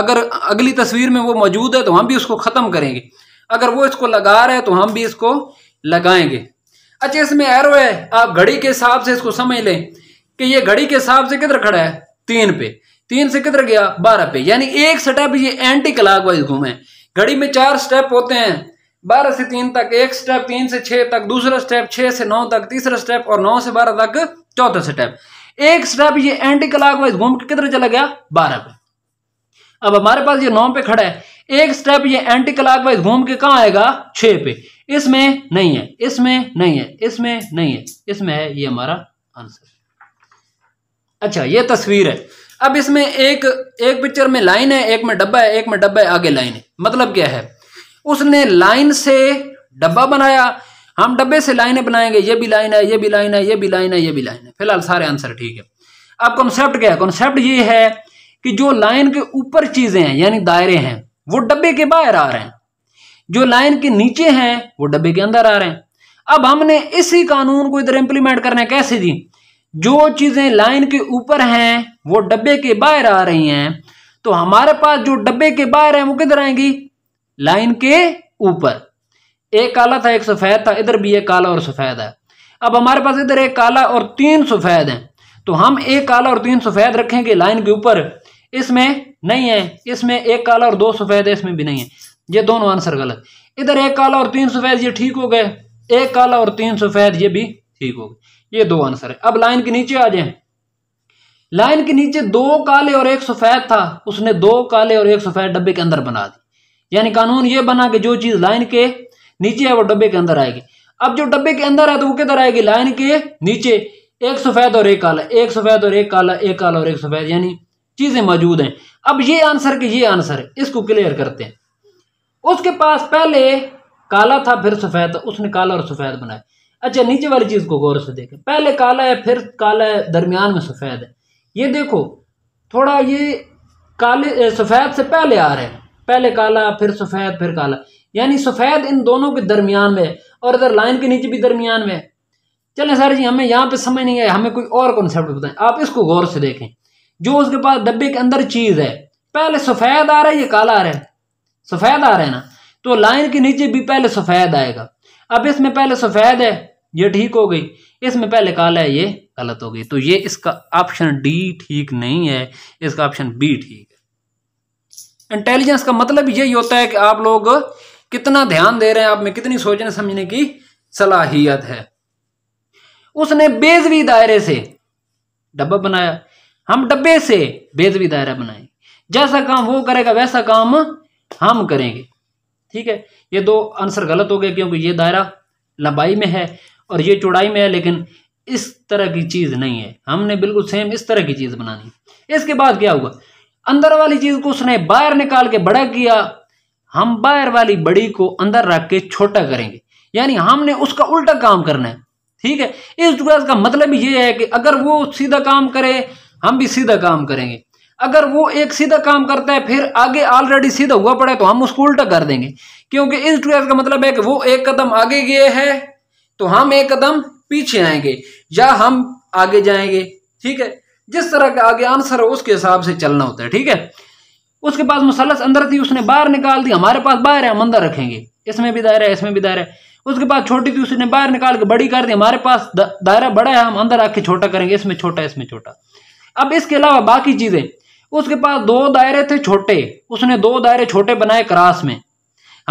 A: अगर अगली तस्वीर में वो मौजूद है तो हम भी उसको ख़त्म करेंगे अगर वो इसको लगा रहा है तो हम भी इसको लगाएंगे अच्छा इसमें एरो है आप घड़ी के हिसाब से इसको समझ लें कि ये घड़ी के हिसाब से किधर खड़ा है तीन पे तीन से किधर गया बारह पे यानी एक स्टेप ये एंटी क्लाक वाइज घूमे घड़ी में चार स्टेप होते हैं बारह से तीन तक एक स्टेप तीन से छह तक दूसरा स्टेप छह से नौ तक तीसरा स्टेप और नौ से बारह तक चौथा स्टेप एक स्टेप ये एंटी क्लाक वाइज घूम के किधर चला गया बारह पे अब हमारे पास ये नौ पे खड़ा है एक स्टेप ये एंटी क्लाक वाइज घूम के कहा आएगा छे पे इसमें नहीं है इसमें नहीं है इसमें नहीं है इसमें है ये हमारा आंसर अच्छा ये तस्वीर है अब इसमें एक एक पिक्चर में लाइन है एक में डब्बा है एक में डब्बा है आगे लाइन है मतलब क्या है उसने लाइन से डब्बा बनाया हम डब्बे से लाइनें बनाएंगे ये भी लाइन है ये भी लाइन है ये भी लाइन है ये भी लाइन है फिलहाल सारे आंसर ठीक है अब कॉन्सेप्ट क्या है कॉन्सेप्ट ये है कि जो लाइन के ऊपर चीजें हैं यानी दायरे हैं वो डब्बे के बाहर आ रहे हैं जो लाइन के नीचे हैं वो डब्बे के अंदर आ रहे हैं अब हमने इसी कानून को इधर इंप्लीमेंट करना है कैसे जी जो चीज़ें लाइन के ऊपर हैं वो डब्बे के बाहर आ रही हैं तो हमारे पास जो डब्बे के बाहर हैं वो किधर आएंगी लाइन के ऊपर एक काला था एक सफ़ेद था इधर भी एक काला और सफ़ेद है अब हमारे पास इधर एक काला और तीन सफ़ेद हैं तो हम एक काला और तीन सफ़ेद रखेंगे लाइन के ऊपर इसमें नहीं है इसमें एक काला और दो सफ़ेद है इसमें भी नहीं है ये दोनों आंसर गलत इधर एक काला और तीन सफ़ेद ये ठीक हो गए एक काला और तीन सफ़ेद ये भी ठीक हो गए ये दो आंसर है अब लाइन के नीचे आ जाए लाइन के नीचे दो काले और एक सफेद था उसने दो काले और एक सफेद डब्बे के अंदर बना दी यानी कानून ये बना कि जो चीज लाइन के नीचे है वो डब्बे के अंदर आएगी अब जो डब्बे के अंदर है तो वो किधर आएगी लाइन के नीचे एक सफेद और एक काला एक सफेद और एक काला एक काला और एक सफेद यानी चीजें मौजूद हैं अब ये आंसर के ये आंसर है इसको क्लियर करते हैं उसके पास पहले काला था फिर सफेद उसने काला और सफेद बनाया अच्छा नीचे वाली चीज़ को गौर से देखें पहले काला है फिर काला है दरमियान में सफ़ेद है ये देखो थोड़ा ये काले सफ़ेद से पहले आ रहा है पहले काला फिर सफ़ेद फिर काला यानी सफ़ेद इन दोनों के दरमियान में है और इधर लाइन के नीचे भी दरमियान में है सर जी हमें यहाँ पे समझ नहीं आया हमें कोई और कॉन्सेप्ट बताएं आप इसको गौर से देखें जो उसके पास डब्बे के अंदर चीज़ है पहले सफ़ेद आ रहा है ये काला आ रहा है सफ़ेद आ रहा है ना तो लाइन के नीचे भी पहले सफ़ेद आएगा अब इसमें पहले सफ़ेद है ये ठीक हो गई इसमें पहले काला है ये गलत हो गई तो ये इसका ऑप्शन डी ठीक नहीं है इसका ऑप्शन बी ठीक है इंटेलिजेंस का मतलब यही होता है कि आप लोग कितना ध्यान दे रहे हैं आप में कितनी सोचने समझने की सलाहियत है उसने बेजवी दायरे से डब्बा बनाया हम डब्बे से बेजवी दायरा बनाए जैसा काम वो करेगा वैसा काम हम करेंगे ठीक है ये दो आंसर गलत हो गए क्योंकि ये दायरा लंबाई में है और ये चौड़ाई में है लेकिन इस तरह की चीज़ नहीं है हमने बिल्कुल सेम इस तरह की चीज़ बनानी इसके बाद क्या हुआ अंदर वाली चीज़ को उसने बाहर निकाल के बड़ा किया हम बाहर वाली बड़ी को अंदर रख के छोटा करेंगे यानी हमने उसका उल्टा काम करना है ठीक है इस जुगाज का मतलब ये है कि अगर वो सीधा काम करे हम भी सीधा काम करेंगे अगर वो एक सीधा काम करता है फिर आगे ऑलरेडी सीधा हुआ पड़ा है तो हम उसको उल्टा कर देंगे क्योंकि इस जुगाज का मतलब है कि वो एक कदम आगे गए है तो हम एक कदम पीछे आएंगे या हम आगे जाएंगे ठीक है जिस तरह का आगे आंसर हो उसके हिसाब से चलना होता है ठीक है उसके पास मुसलस अंदर थी उसने बाहर निकाल दी हमारे पास बाहर है हम अंदर रखेंगे इसमें भी दायरा है इसमें भी दायरा है उसके पास छोटी थी उसने बाहर निकाल के बड़ी कर दी हमारे पास दायरा बड़ा है हम अंदर आके छोटा करेंगे इसमें छोटा इसमें छोटा अब इसके अलावा बाकी चीज़ें उसके पास दो दायरे थे छोटे उसने दो दायरे छोटे बनाए क्रास में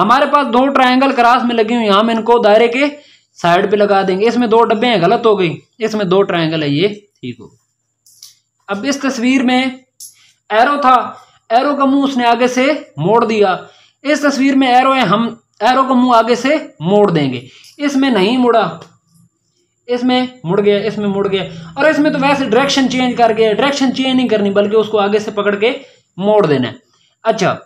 A: हमारे पास दो ट्रायंगल क्रास में लगी हुई हम इनको दायरे के साइड पे लगा देंगे इसमें दो डब्बे हैं गलत हो गई इसमें दो ट्रायंगल है ये ठीक हो अब इस तस्वीर में एरो था एरो का मुंह उसने आगे से मोड़ दिया इस तस्वीर में एरो है हम एरो का मुंह आगे से मोड़ देंगे इसमें नहीं मुड़ा इसमें मुड़ गया इसमें मुड़ गया और इसमें तो वैसे डायरेक्शन चेंज कर गया डायरेक्शन चेंज नहीं करनी बल्कि उसको आगे से पकड़ के मोड़ देना अच्छा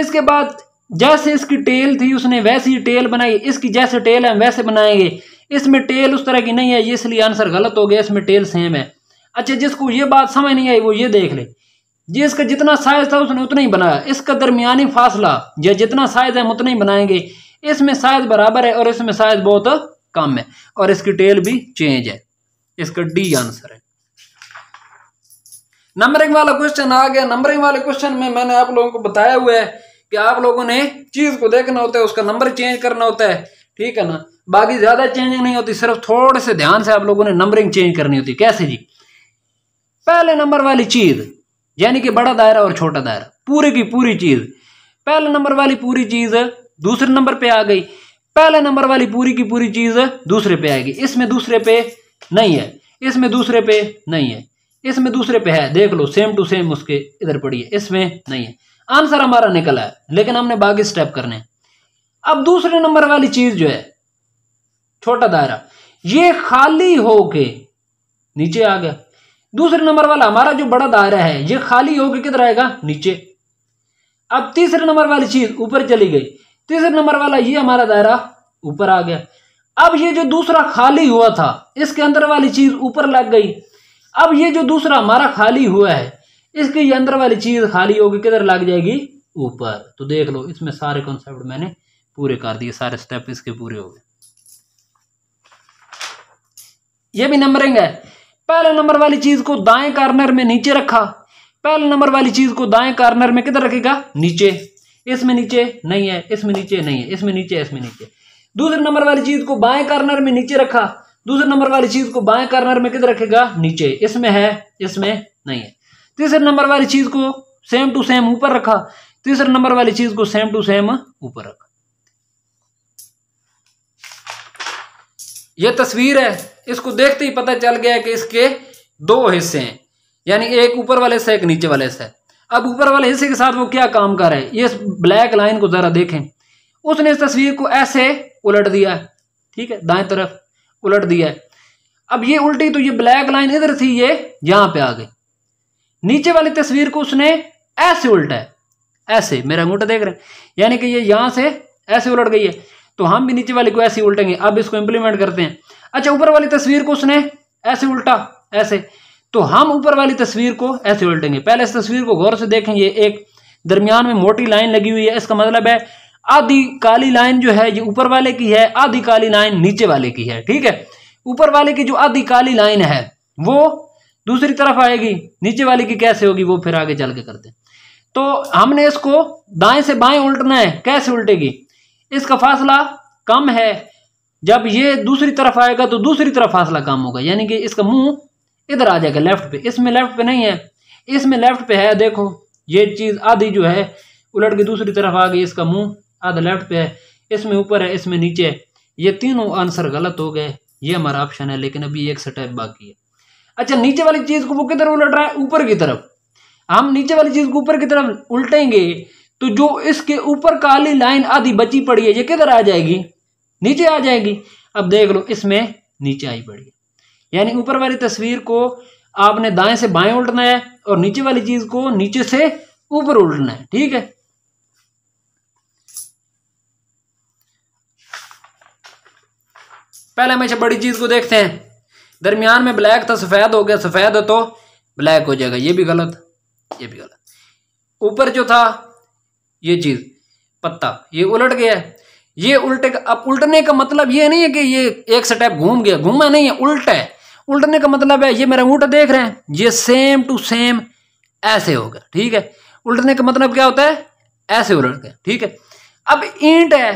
A: इसके बाद जैसे इसकी टेल थी उसने वैसी टेल बनाई इसकी जैसे टेल है वैसे बनाएंगे इसमें टेल उस तरह की नहीं है इसलिए आंसर गलत हो गया इसमें टेल सेम है अच्छा जिसको ये बात समझ नहीं आई वो ये देख ले जिसका जितना साइज था उसने उतना ही बनाया इसका दरमियानी फासला या जितना साइज है हम उतना ही बनाएंगे इसमें साइज बराबर है और इसमें साइज बहुत कम है और इसकी टेल भी चेंज है इसका डी आंसर है नंबरिंग वाला क्वेश्चन आ गया नंबरिंग वाले क्वेश्चन में मैंने आप लोगों को बताया हुआ है कि आप लोगों ने चीज़ को देखना होता है उसका नंबर चेंज करना होता है ठीक है ना बाकी ज़्यादा चेंजिंग नहीं होती सिर्फ थोड़े से ध्यान से आप लोगों ने नंबरिंग चेंज करनी होती कैसे जी पहले नंबर वाली चीज़ यानी कि बड़ा दायरा और छोटा दायरा पूरी की पूरी चीज़ पहले नंबर वाली पूरी चीज़ दूसरे नंबर पे आ गई पहले नंबर वाली पूरी की पूरी चीज़ दूसरे पे आएगी इसमें दूसरे पे नहीं है इसमें दूसरे पे नहीं है इसमें दूसरे पे है देख लो सेम टू सेम उसके इधर पड़ी है इसमें नहीं है आंसर हमारा निकला है लेकिन हमने बाकी स्टेप करने अब दूसरे नंबर वाली चीज जो है छोटा दायरा ये खाली होके नीचे आ गया दूसरे नंबर वाला हमारा जो बड़ा दायरा है ये खाली होके किधर आएगा नीचे अब तीसरे नंबर वाली चीज ऊपर चली गई तीसरे नंबर वाला ये हमारा दायरा ऊपर आ गया अब ये जो दूसरा खाली हुआ था इसके अंदर वाली चीज ऊपर लग गई अब ये जो दूसरा हमारा खाली हुआ है इसकी अंदर वाली चीज़ खाली होगी किधर लग जाएगी ऊपर तो देख लो इसमें सारे कॉन्सेप्ट मैंने पूरे कर दिए सारे स्टेप इसके पूरे हो गए ये भी नंबरिंग है पहले नंबर वाली चीज़ को दाएं कार्नर में नीचे रखा पहले नंबर वाली चीज़ को दाएं कार्नर में किधर रखेगा नीचे इसमें नीचे नहीं है इसमें नीचे नहीं है इसमें नीचे इसमें नीचे दूसरे नंबर वाली चीज़ को बाएं कार्नर में नीचे रखा दूसरे नंबर वाली चीज़ को बाएं कार्नर में किधर रखेगा नीचे इसमें है इसमें नहीं है तीसरे नंबर वाली चीज़ को सेम टू सेम ऊपर रखा तीसरे नंबर वाली चीज़ को सेम टू सेम ऊपर रखा यह तस्वीर है इसको देखते ही पता चल गया कि इसके दो हिस्से हैं यानी एक ऊपर वाले से एक नीचे वाले हिस्सा अब ऊपर वाले हिस्से के साथ वो क्या काम कर रहे हैं ये ब्लैक लाइन को ज़रा देखें उसने इस तस्वीर को ऐसे उलट दिया है ठीक है दाएं तरफ उलट दिया है अब ये उल्टी तो ये ब्लैक लाइन इधर थी ये यहां पे आ गई नीचे वाली तस्वीर को उसने ऐसे उल्टा है ऐसे मेरा अंगूठा देख रहे हैं यानी कि ये यहाँ से ऐसे उलट गई है तो हम भी नीचे वाले को ऐसे उल्टेंगे अब इसको इम्प्लीमेंट करते हैं अच्छा ऊपर वाली तस्वीर को उसने ऐसे उल्टा ऐसे तो हम ऊपर वाली तस्वीर को ऐसे उल्टेंगे पहले इस तस्वीर को गौर से देखेंगे एक दरमियान में मोटी लाइन लगी हुई है इसका मतलब है आधी काली लाइन जो है ये ऊपर वाले की है आधी काली लाइन नीचे वाले की है ठीक है ऊपर वाले की जो आधी काली लाइन है वो दूसरी तरफ आएगी नीचे वाले की कैसे होगी वो फिर आगे चल के करते तो हमने इसको दाएं से बाएं उल्टना है कैसे उल्टेगी इसका फासला कम है जब ये दूसरी तरफ आएगा तो दूसरी तरफ फासला कम होगा यानी कि इसका मुंह इधर आ जाएगा लेफ्ट पे इसमें लेफ्ट पे नहीं है इसमें लेफ्ट पे है देखो ये चीज़ आधी जो है उलट के दूसरी तरफ आ गई इसका मुंह आधा लेफ्ट पे है इसमें ऊपर है इसमें नीचे है ये तीनों आंसर गलत हो गए ये हमारा ऑप्शन है लेकिन अभी एक स्टेप बाकी है अच्छा नीचे वाली चीज को वो किधर उलट रहा है ऊपर की तरफ हम नीचे वाली चीज को ऊपर की तरफ उल्टेंगे तो जो इसके ऊपर काली लाइन आधी बची पड़ी है ये किधर आ जाएगी नीचे आ जाएगी अब देख लो इसमें नीचे आई पड़ी यानी ऊपर वाली तस्वीर को आपने दाएं से बाएं उल्टना है और नीचे वाली चीज को नीचे से ऊपर उल्टना है ठीक है पहले हमेशा बड़ी चीज को देखते हैं दरमियान में ब्लैक था सफ़ेद हो गया सफ़ेद है तो ब्लैक हो जाएगा ये भी गलत ये भी गलत ऊपर जो था ये चीज़ पत्ता ये उलट गया है ये उल्टे का अब उल्टने का मतलब ये नहीं है कि ये एक स्टेप घूम गया घूमा नहीं है उल्टा है उल्टने का मतलब है ये मेरा ऊँट देख रहे हैं ये सेम टू सेम ऐसे होगा ठीक है उल्टने का मतलब क्या होता है ऐसे उलट गया ठीक है अब ईंट है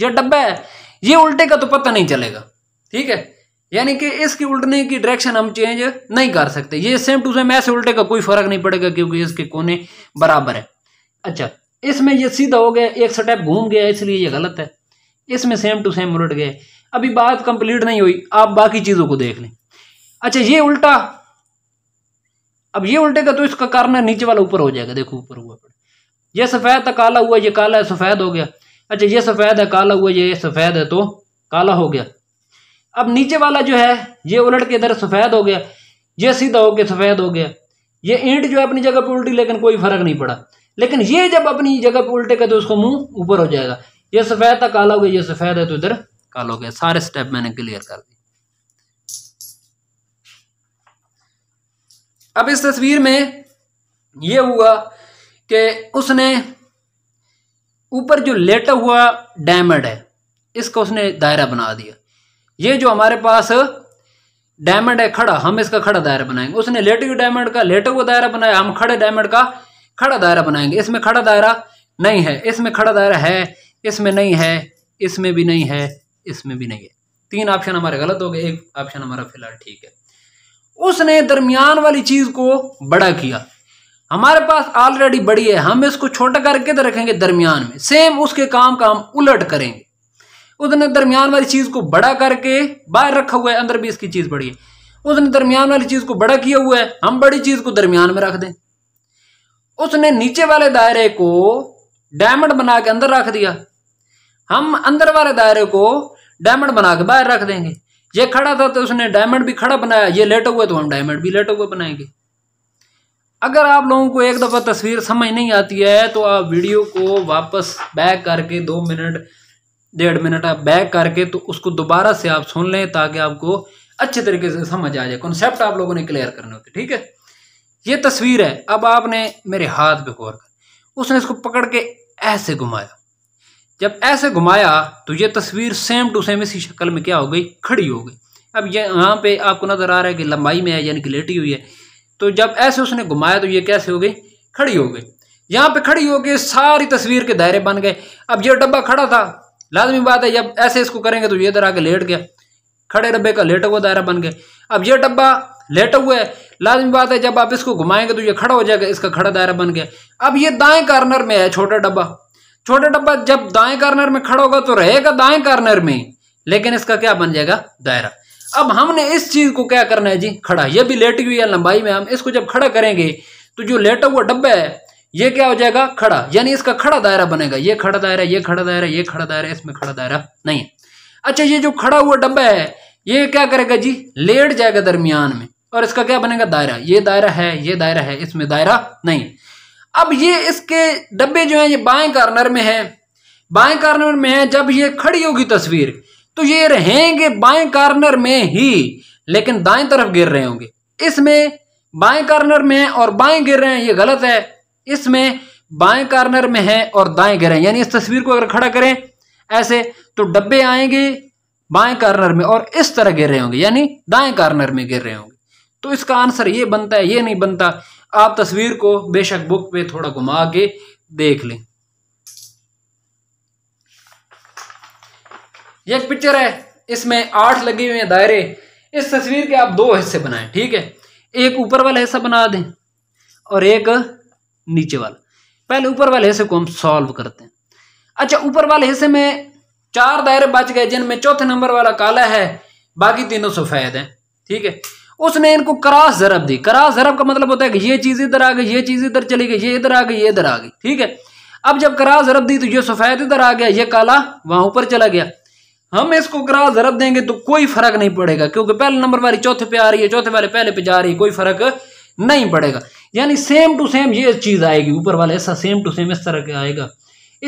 A: या डब्बा है ये उल्टे का तो पता नहीं चलेगा ठीक है यानी कि इसके उल्टने की डायरेक्शन हम चेंज नहीं कर सकते ये सेम टू सेम ऐसे उल्टे का कोई फर्क नहीं पड़ेगा क्योंकि इसके कोने बराबर है अच्छा इसमें ये सीधा हो गया एक स्टेप घूम गया इसलिए ये गलत है इसमें सेम टू सेम उलट गया अभी बात कंप्लीट नहीं हुई आप बाकी चीज़ों को देख लें अच्छा ये उल्टा अब ये उल्टेगा तो इसका कारण नीचे वाला ऊपर हो जाएगा देखो ऊपर हुआ ये सफ़ेद था काला हुआ ये काला है सफ़ेद हो गया अच्छा ये सफ़ेद है काला हुआ ये सफ़ेद है तो काला हो गया अब नीचे वाला जो है ये उलट के इधर सफ़ेद हो गया ये सीधा होके सफ़ेद हो गया ये ईंट जो है अपनी जगह पर उल्टी लेकिन कोई फ़र्क नहीं पड़ा लेकिन ये जब अपनी जगह पर उल्टेगा तो उसको मुंह ऊपर हो जाएगा ये सफ़ेद था काला हो गया ये सफ़ेद है तो इधर काला हो गया सारे स्टेप मैंने क्लियर कर दिए अब इस तस्वीर में ये हुआ कि उसने ऊपर जो लेटा हुआ डायमंड है इसको उसने दायरा बना दिया ये जो हमारे पास डायमंड है खड़ा हम इसका खड़ा दायरा बनाएंगे उसने लेटे हुए डायमंड का लेटे हुआ दायरा बनाया हम खड़े डायमंड का खड़ा दायरा बनाएंगे इसमें खड़ा दायरा नहीं है इसमें खड़ा दायरा है इसमें नहीं है इसमें भी नहीं है इसमें भी नहीं है तीन ऑप्शन हमारे गलत हो गए एक ऑप्शन हमारा फिलहाल ठीक है उसने दरमियान वाली चीज को बड़ा किया हमारे पास ऑलरेडी बड़ी है हम इसको छोटा करके तो रखेंगे दरमियान में सेम उसके काम का हम उलट करेंगे उसने दरमियान वाली चीज़ को बड़ा करके बाहर रखा हुआ है अंदर भी इसकी चीज़ बड़ी है उसने दरमियान वाली चीज़ को बड़ा किया हुआ है हम बड़ी चीज़ को दरमियान में रख दें उसने नीचे वाले दायरे को डायमंड बना के अंदर रख दिया हम अंदर वाले दायरे को डायमंड बना के बाहर रख देंगे ये खड़ा था तो उसने डायमंड भी खड़ा बनाया ये लेटे हुए तो हम डायमंड भी लेटे हुए बनाएंगे अगर आप लोगों को एक दफ़ा तस्वीर समझ नहीं आती है तो आप वीडियो को वापस बैक करके दो मिनट डेढ़ मिनट आप बैक करके तो उसको दोबारा से आप सुन लें ताकि आपको अच्छे तरीके से समझ आ जाए कॉन्सेप्ट आप लोगों ने क्लियर करने होते ठीक है ये तस्वीर है अब आपने मेरे हाथ पे गौर कर उसने इसको पकड़ के ऐसे घुमाया जब ऐसे घुमाया तो ये तस्वीर सेम टू सेम इसी शक्ल में क्या हो गई खड़ी हो गई अब ये यहाँ पे आपको नज़र आ रहा है कि लंबाई में है यानी कि लेटी हुई है तो जब ऐसे उसने घुमाया तो ये कैसे हो गई खड़ी हो गई यहाँ पे खड़ी हो गई सारी तस्वीर के दायरे बन गए अब ये डब्बा खड़ा था लाजमी बात है जब ऐसे इसको करेंगे तो ये इधर आके लेट गया खड़े डब्बे का लेटा हुआ दायरा बन गया अब ये डब्बा लेटा हुआ है लाजमी बात है जब आप इसको घुमाएंगे तो ये खड़ा हो जाएगा इसका खड़ा दायरा बन गया अब ये दाएं कार्नर में है छोटा डब्बा छोटा डब्बा जब दाएं कार्नर में खड़ा होगा तो रहेगा दाएं कार्नर में लेकिन इसका क्या बन जाएगा दायरा अब हमने इस चीज को क्या करना है जी खड़ा ये भी लेटी हुई है लंबाई में हम इसको जब खड़ा करेंगे तो जो लेटा हुआ डब्बा है ये क्या हो जाएगा खड़ा यानी इसका खड़ा दायरा बनेगा ये खड़ा दायरा ये खड़ा दायरा ये खड़ा दायरा इसमें खड़ा दायरा नहीं अच्छा ये जो खड़ा हुआ डब्बा है ये क्या करेगा जी लेट जाएगा दरमियान में और इसका क्या बनेगा दायरा ये दायरा है ये दायरा है इसमें दायरा नहीं अब ये इसके डब्बे जो है ये बाएं कार्नर में है बाएं कार्नर में है जब ये खड़ी होगी तस्वीर तो ये रहेंगे बाएं कार्नर में ही लेकिन दाएं तरफ गिर रहे होंगे इसमें बाएं कार्नर में है और बाएं गिर रहे हैं ये गलत है इसमें बाएं कार्नर में है और दाएं घेरा यानी इस तस्वीर को अगर खड़ा करें ऐसे तो डब्बे आएंगे बाएं कार्नर में और इस तरह गिर रहे होंगे यानी दाएं कार्नर में गिर रहे होंगे तो इसका आंसर ये बनता है ये नहीं बनता आप तस्वीर को बेशक बुक पे थोड़ा घुमा के देख लें ये एक पिक्चर है इसमें आठ लगे हुए हैं दायरे इस तस्वीर के आप दो हिस्से बनाएं ठीक है एक ऊपर वाला हिस्सा बना दें और एक नीचे वाला पहले ऊपर वाले हिस्से को हम सॉल्व करते हैं अच्छा ऊपर वाले हिस्से में चार दायरे बच गए जिनमें चौथे नंबर वाला काला है बाकी तीनों सफेद हैं ठीक है उसने इनको क्रास जरब दी क्रास जरब का मतलब होता है कि ये चीज इधर आ गई ये चीज इधर चली गई ये इधर आ गई ये इधर आ गई ठीक है अब जब क्रास जरब दी तो ये सफेद इधर आ गया ये काला वहां ऊपर चला गया हम इसको क्रास जरब देंगे तो कोई फर्क नहीं पड़ेगा क्योंकि पहले नंबर वाली चौथे पे आ रही है चौथे वाले पहले पे जा रही है कोई फर्क नहीं पड़ेगा यानी सेम टू सेम ये चीज़ आएगी ऊपर वाला ऐसा सेम टू सेम इस तरह का आएगा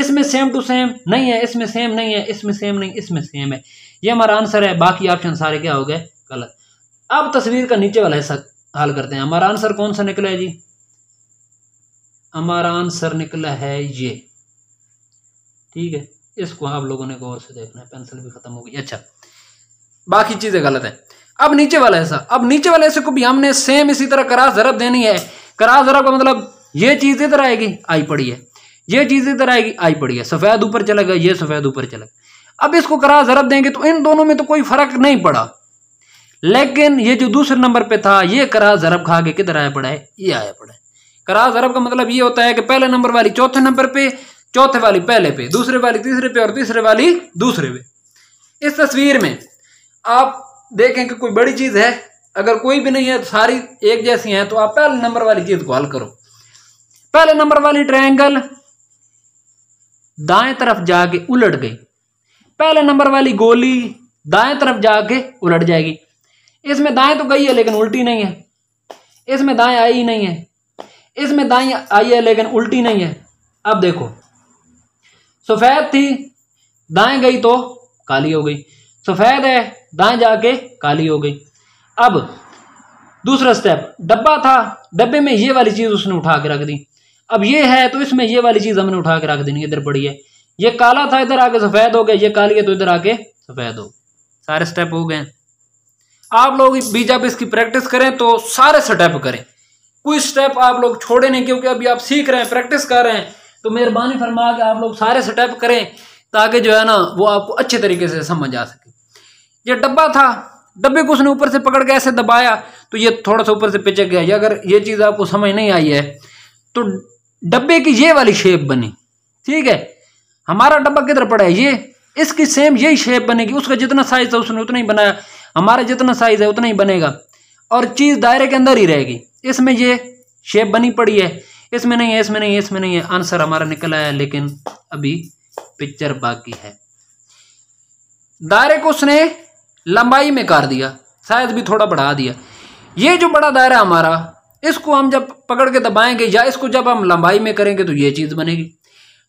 A: इसमें सेम टू सेम नहीं है इसमें सेम नहीं है इसमें सेम नहीं इसमें सेम है ये हमारा आंसर है बाकी ऑप्शन सारे क्या हो गए गलत अब तस्वीर का नीचे वाला हिस्सा हाल करते हैं हमारा आंसर कौन सा निकला है जी हमारा आंसर निकला है ये ठीक है इसको आप लोगों ने गौर से देखना है पेंसिल भी खत्म हो गई अच्छा बाकी चीज़ें गलत है अब नीचे वाला हिस्सा अब नीचे वाले ऐसे को भी हमने सेम इसी तरह करा जरब देनी है करास जरा का मतलब ये चीज़ इधर आएगी आई पड़ी है ये चीज़ इधर आएगी आई पड़ी है सफ़ेद ऊपर चला गया ये सफ़ेद ऊपर चला गया अब इसको करास जरब देंगे तो इन दोनों में तो कोई फ़र्क नहीं पड़ा लेकिन ये जो दूसरे नंबर पे था ये करा जरब खा के किधर आया पड़ा है ये आया पड़ा है करा जरब का मतलब ये होता है कि पहले नंबर वाली चौथे नंबर पे चौथे वाली पहले पे दूसरे वाली तीसरे पे और तीसरे वाली दूसरे पे इस तस्वीर में आप देखें कि कोई बड़ी चीज़ है अगर कोई भी नहीं है तो सारी एक जैसी हैं तो आप पहले नंबर वाली चीज को हल करो पहले नंबर वाली ट्रायंगल दाएं तरफ जाके उलट गई पहले नंबर वाली गोली दाएं तरफ जाके उलट जाएगी इसमें दाएं तो गई है लेकिन उल्टी नहीं है इसमें दाएं आई ही नहीं है इसमें दाएं आई है लेकिन उल्टी नहीं है अब देखो सफ़ेद थी दाएं गई तो काली हो गई सफ़ेद है दाएं जाके काली हो गई अब दूसरा स्टेप डब्बा था डब्बे में ये वाली चीज़ उसने उठा के रख दी अब ये है तो इसमें ये वाली चीज़ हमने उठा के रख देनी इधर पड़ी है ये काला था इधर आके सफ़ेद हो गया ये काली है तो इधर आके सफ़ेद हो सारे स्टेप हो गए आप लोग भी जब इसकी प्रैक्टिस करें तो सारे स्टेप करें कोई स्टेप आप लोग छोड़े नहीं क्योंकि अभी आप सीख रहे हैं प्रैक्टिस कर रहे हैं तो मेहरबानी फरमा के आप लोग सारे स्टेप करें ताकि जो है ना वो आपको अच्छे तरीके से समझ आ सके ये डब्बा था डब्बे को उसने ऊपर से पकड़ के ऐसे दबाया तो ये थोड़ा सा ऊपर से पिचक गया अगर ये चीज़ आपको समझ नहीं आई है तो डब्बे की ये वाली शेप बनी ठीक है हमारा डब्बा किधर पड़ा है ये इसकी सेम यही शेप बनेगी उसका जितना साइज़ था उसने उतना ही बनाया हमारा जितना साइज़ है उतना ही बनेगा और चीज़ दायरे के अंदर ही रहेगी इसमें ये शेप बनी पड़ी है इसमें नहीं है इसमें नहीं है इसमें नहीं है आंसर हमारा निकल आया लेकिन अभी पिक्चर बाकी है दायरे को उसने लंबाई में कर दिया शायद भी थोड़ा बढ़ा दिया ये जो बड़ा दायरा हमारा इसको हम जब पकड़ के दबाएंगे या इसको जब हम लंबाई में करेंगे तो ये चीज़ बनेगी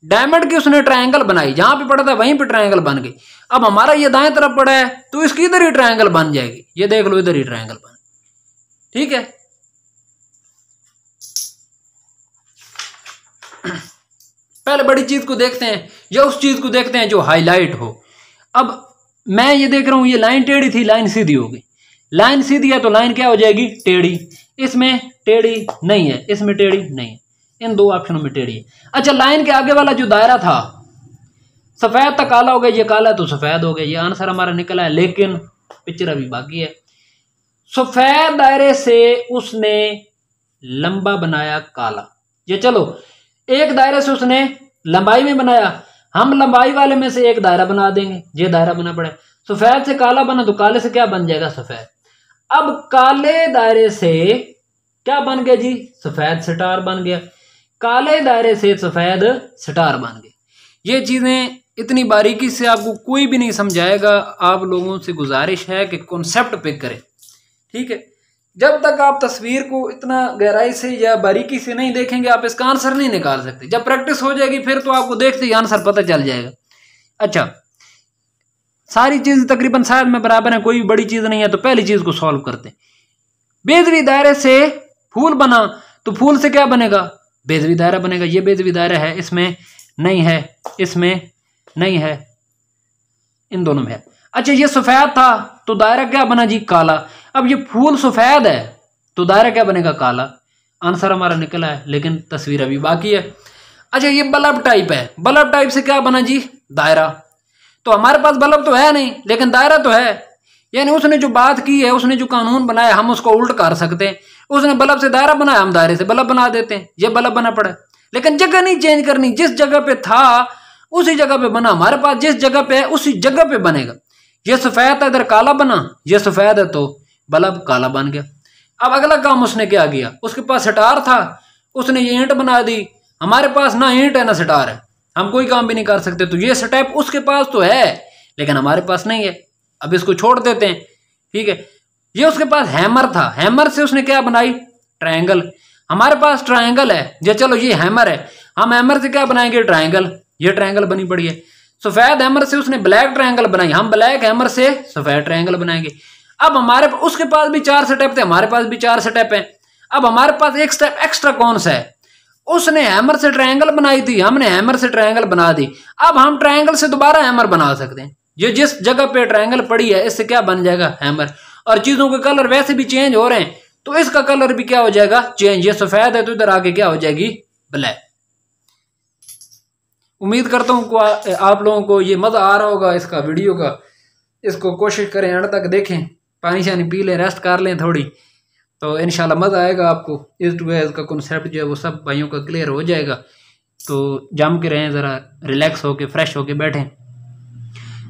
A: डायमंड की उसने ट्रायंगल बनाई जहाँ पे पड़ा था वहीं पे ट्रायंगल बन गई अब हमारा ये दाएं तरफ पड़ा है तो इसकी इधर ही ट्रायंगल बन जाएगी ये देख लो इधर ही ट्रायंगल बन ठीक है [clears throat] पहले बड़ी चीज को देखते हैं या उस चीज को देखते हैं जो हाईलाइट हो अब मैं ये देख रहा हूँ ये लाइन टेढ़ी थी लाइन सीधी हो गई लाइन सीधी है तो लाइन क्या हो जाएगी टेढ़ी इसमें टेढ़ी नहीं है इसमें टेढ़ी नहीं है इन दो ऑप्शनों में टेढ़ी है अच्छा लाइन के आगे वाला जो दायरा था सफ़ेद था तो काला हो गया ये काला तो सफ़ेद हो गया ये आंसर हमारा निकला है लेकिन पिक्चर अभी बाकी है सफ़ेद दायरे से उसने लंबा बनाया काला ये चलो एक दायरे से उसने लंबाई में बनाया हम लंबाई वाले में से एक दायरा बना देंगे ये दायरा बना पड़े सफेद से काला बना तो काले से क्या बन जाएगा सफेद अब काले दायरे से क्या बन गया जी सफेद स्टार बन गया काले दायरे से सफेद स्टार बन गया ये चीजें इतनी बारीकी से आपको कोई भी नहीं समझाएगा आप लोगों से गुजारिश है कि कॉन्सेप्ट पिक करें ठीक है जब तक आप तस्वीर को इतना गहराई से या बारीकी से नहीं देखेंगे आप इसका आंसर नहीं निकाल सकते जब प्रैक्टिस हो जाएगी फिर तो आपको देखते ही आंसर पता चल जाएगा अच्छा सारी चीज़ तकरीबन शायद में बराबर है कोई बड़ी चीज़ नहीं है तो पहली चीज़ को सॉल्व करते बेदवी दायरे से फूल बना तो फूल से क्या बनेगा बेदवी दायरा बनेगा ये बेदवी दायरा है इसमें नहीं है इसमें नहीं है इन दोनों में है अच्छा ये सफ़ेद था तो दायरा क्या बना जी काला अब ये फूल सफ़ेद है तो दायरा क्या बनेगा काला आंसर हमारा निकला है लेकिन तस्वीर अभी बाकी है अच्छा ये बल्ब टाइप है बल्ब टाइप से क्या बना जी दायरा तो हमारे पास बल्ब तो है नहीं लेकिन दायरा तो है यानी उसने जो बात की है उसने जो कानून बनाया हम उसको उल्ट कर सकते हैं उसने बल्ब से दायरा बनाया हम दायरे से बल्ब बना देते हैं ये बल्ब बना पड़ा लेकिन जगह नहीं चेंज करनी जिस जगह पे था उसी जगह पे बना हमारे पास जिस जगह पे है उसी जगह पे बनेगा ये सफ़ेद है इधर काला बना ये सफ़ेद है तो बल्ब काला बन गया अब अगला काम उसने क्या किया उसके पास सटार था उसने ये ईंट बना दी हमारे पास ना ईंट है ना सटार है हम कोई काम भी नहीं कर सकते तो ये स्टेप उसके पास तो है लेकिन हमारे पास नहीं है अब इसको छोड़ देते हैं ठीक है ये उसके पास हैमर था हैमर से उसने क्या बनाई ट्रायंगल हमारे पास ट्रायंगल है ये चलो ये हैमर है हम हैमर से क्या बनाएंगे ट्रायंगल ये ट्रायंगल बनी पड़ी है सफेद हैमर से उसने ब्लैक ट्रायंगल बनाई हम ब्लैक हैमर से सफेद ट्रायंगल बनाएंगे अब हमारे उसके पास भी चार स्टेप थे हमारे पास भी चार स्टेप हैं अब हमारे पास एक स्टेप एक्स्ट्रा कौन सा है उसने हैमर से ट्रायंगल बनाई थी हमने हैमर से ट्रायंगल बना दी अब हम ट्रायंगल से दोबारा हैमर बना सकते हैं जो जिस जगह पे ट्रायंगल पड़ी है इससे क्या बन जाएगा हैमर और चीज़ों के कलर वैसे भी चेंज हो रहे हैं तो इसका कलर भी क्या हो जाएगा चेंज ये सफ़ेद है तो इधर आगे क्या हो जाएगी ब्लैक उम्मीद करता हूं आप लोगों को ये मज़ा आ रहा होगा इसका वीडियो का इसको कोशिश करें अंत तक देखें पानी शानी पी लें रेस्ट कर लें थोड़ी तो इन मज़ा आएगा आपको इस टू एज का कॉन्सेप्ट जो है वो सब भाइयों का क्लियर हो जाएगा तो जम के रहें ज़रा रिलैक्स होके फ्रेश होके बैठें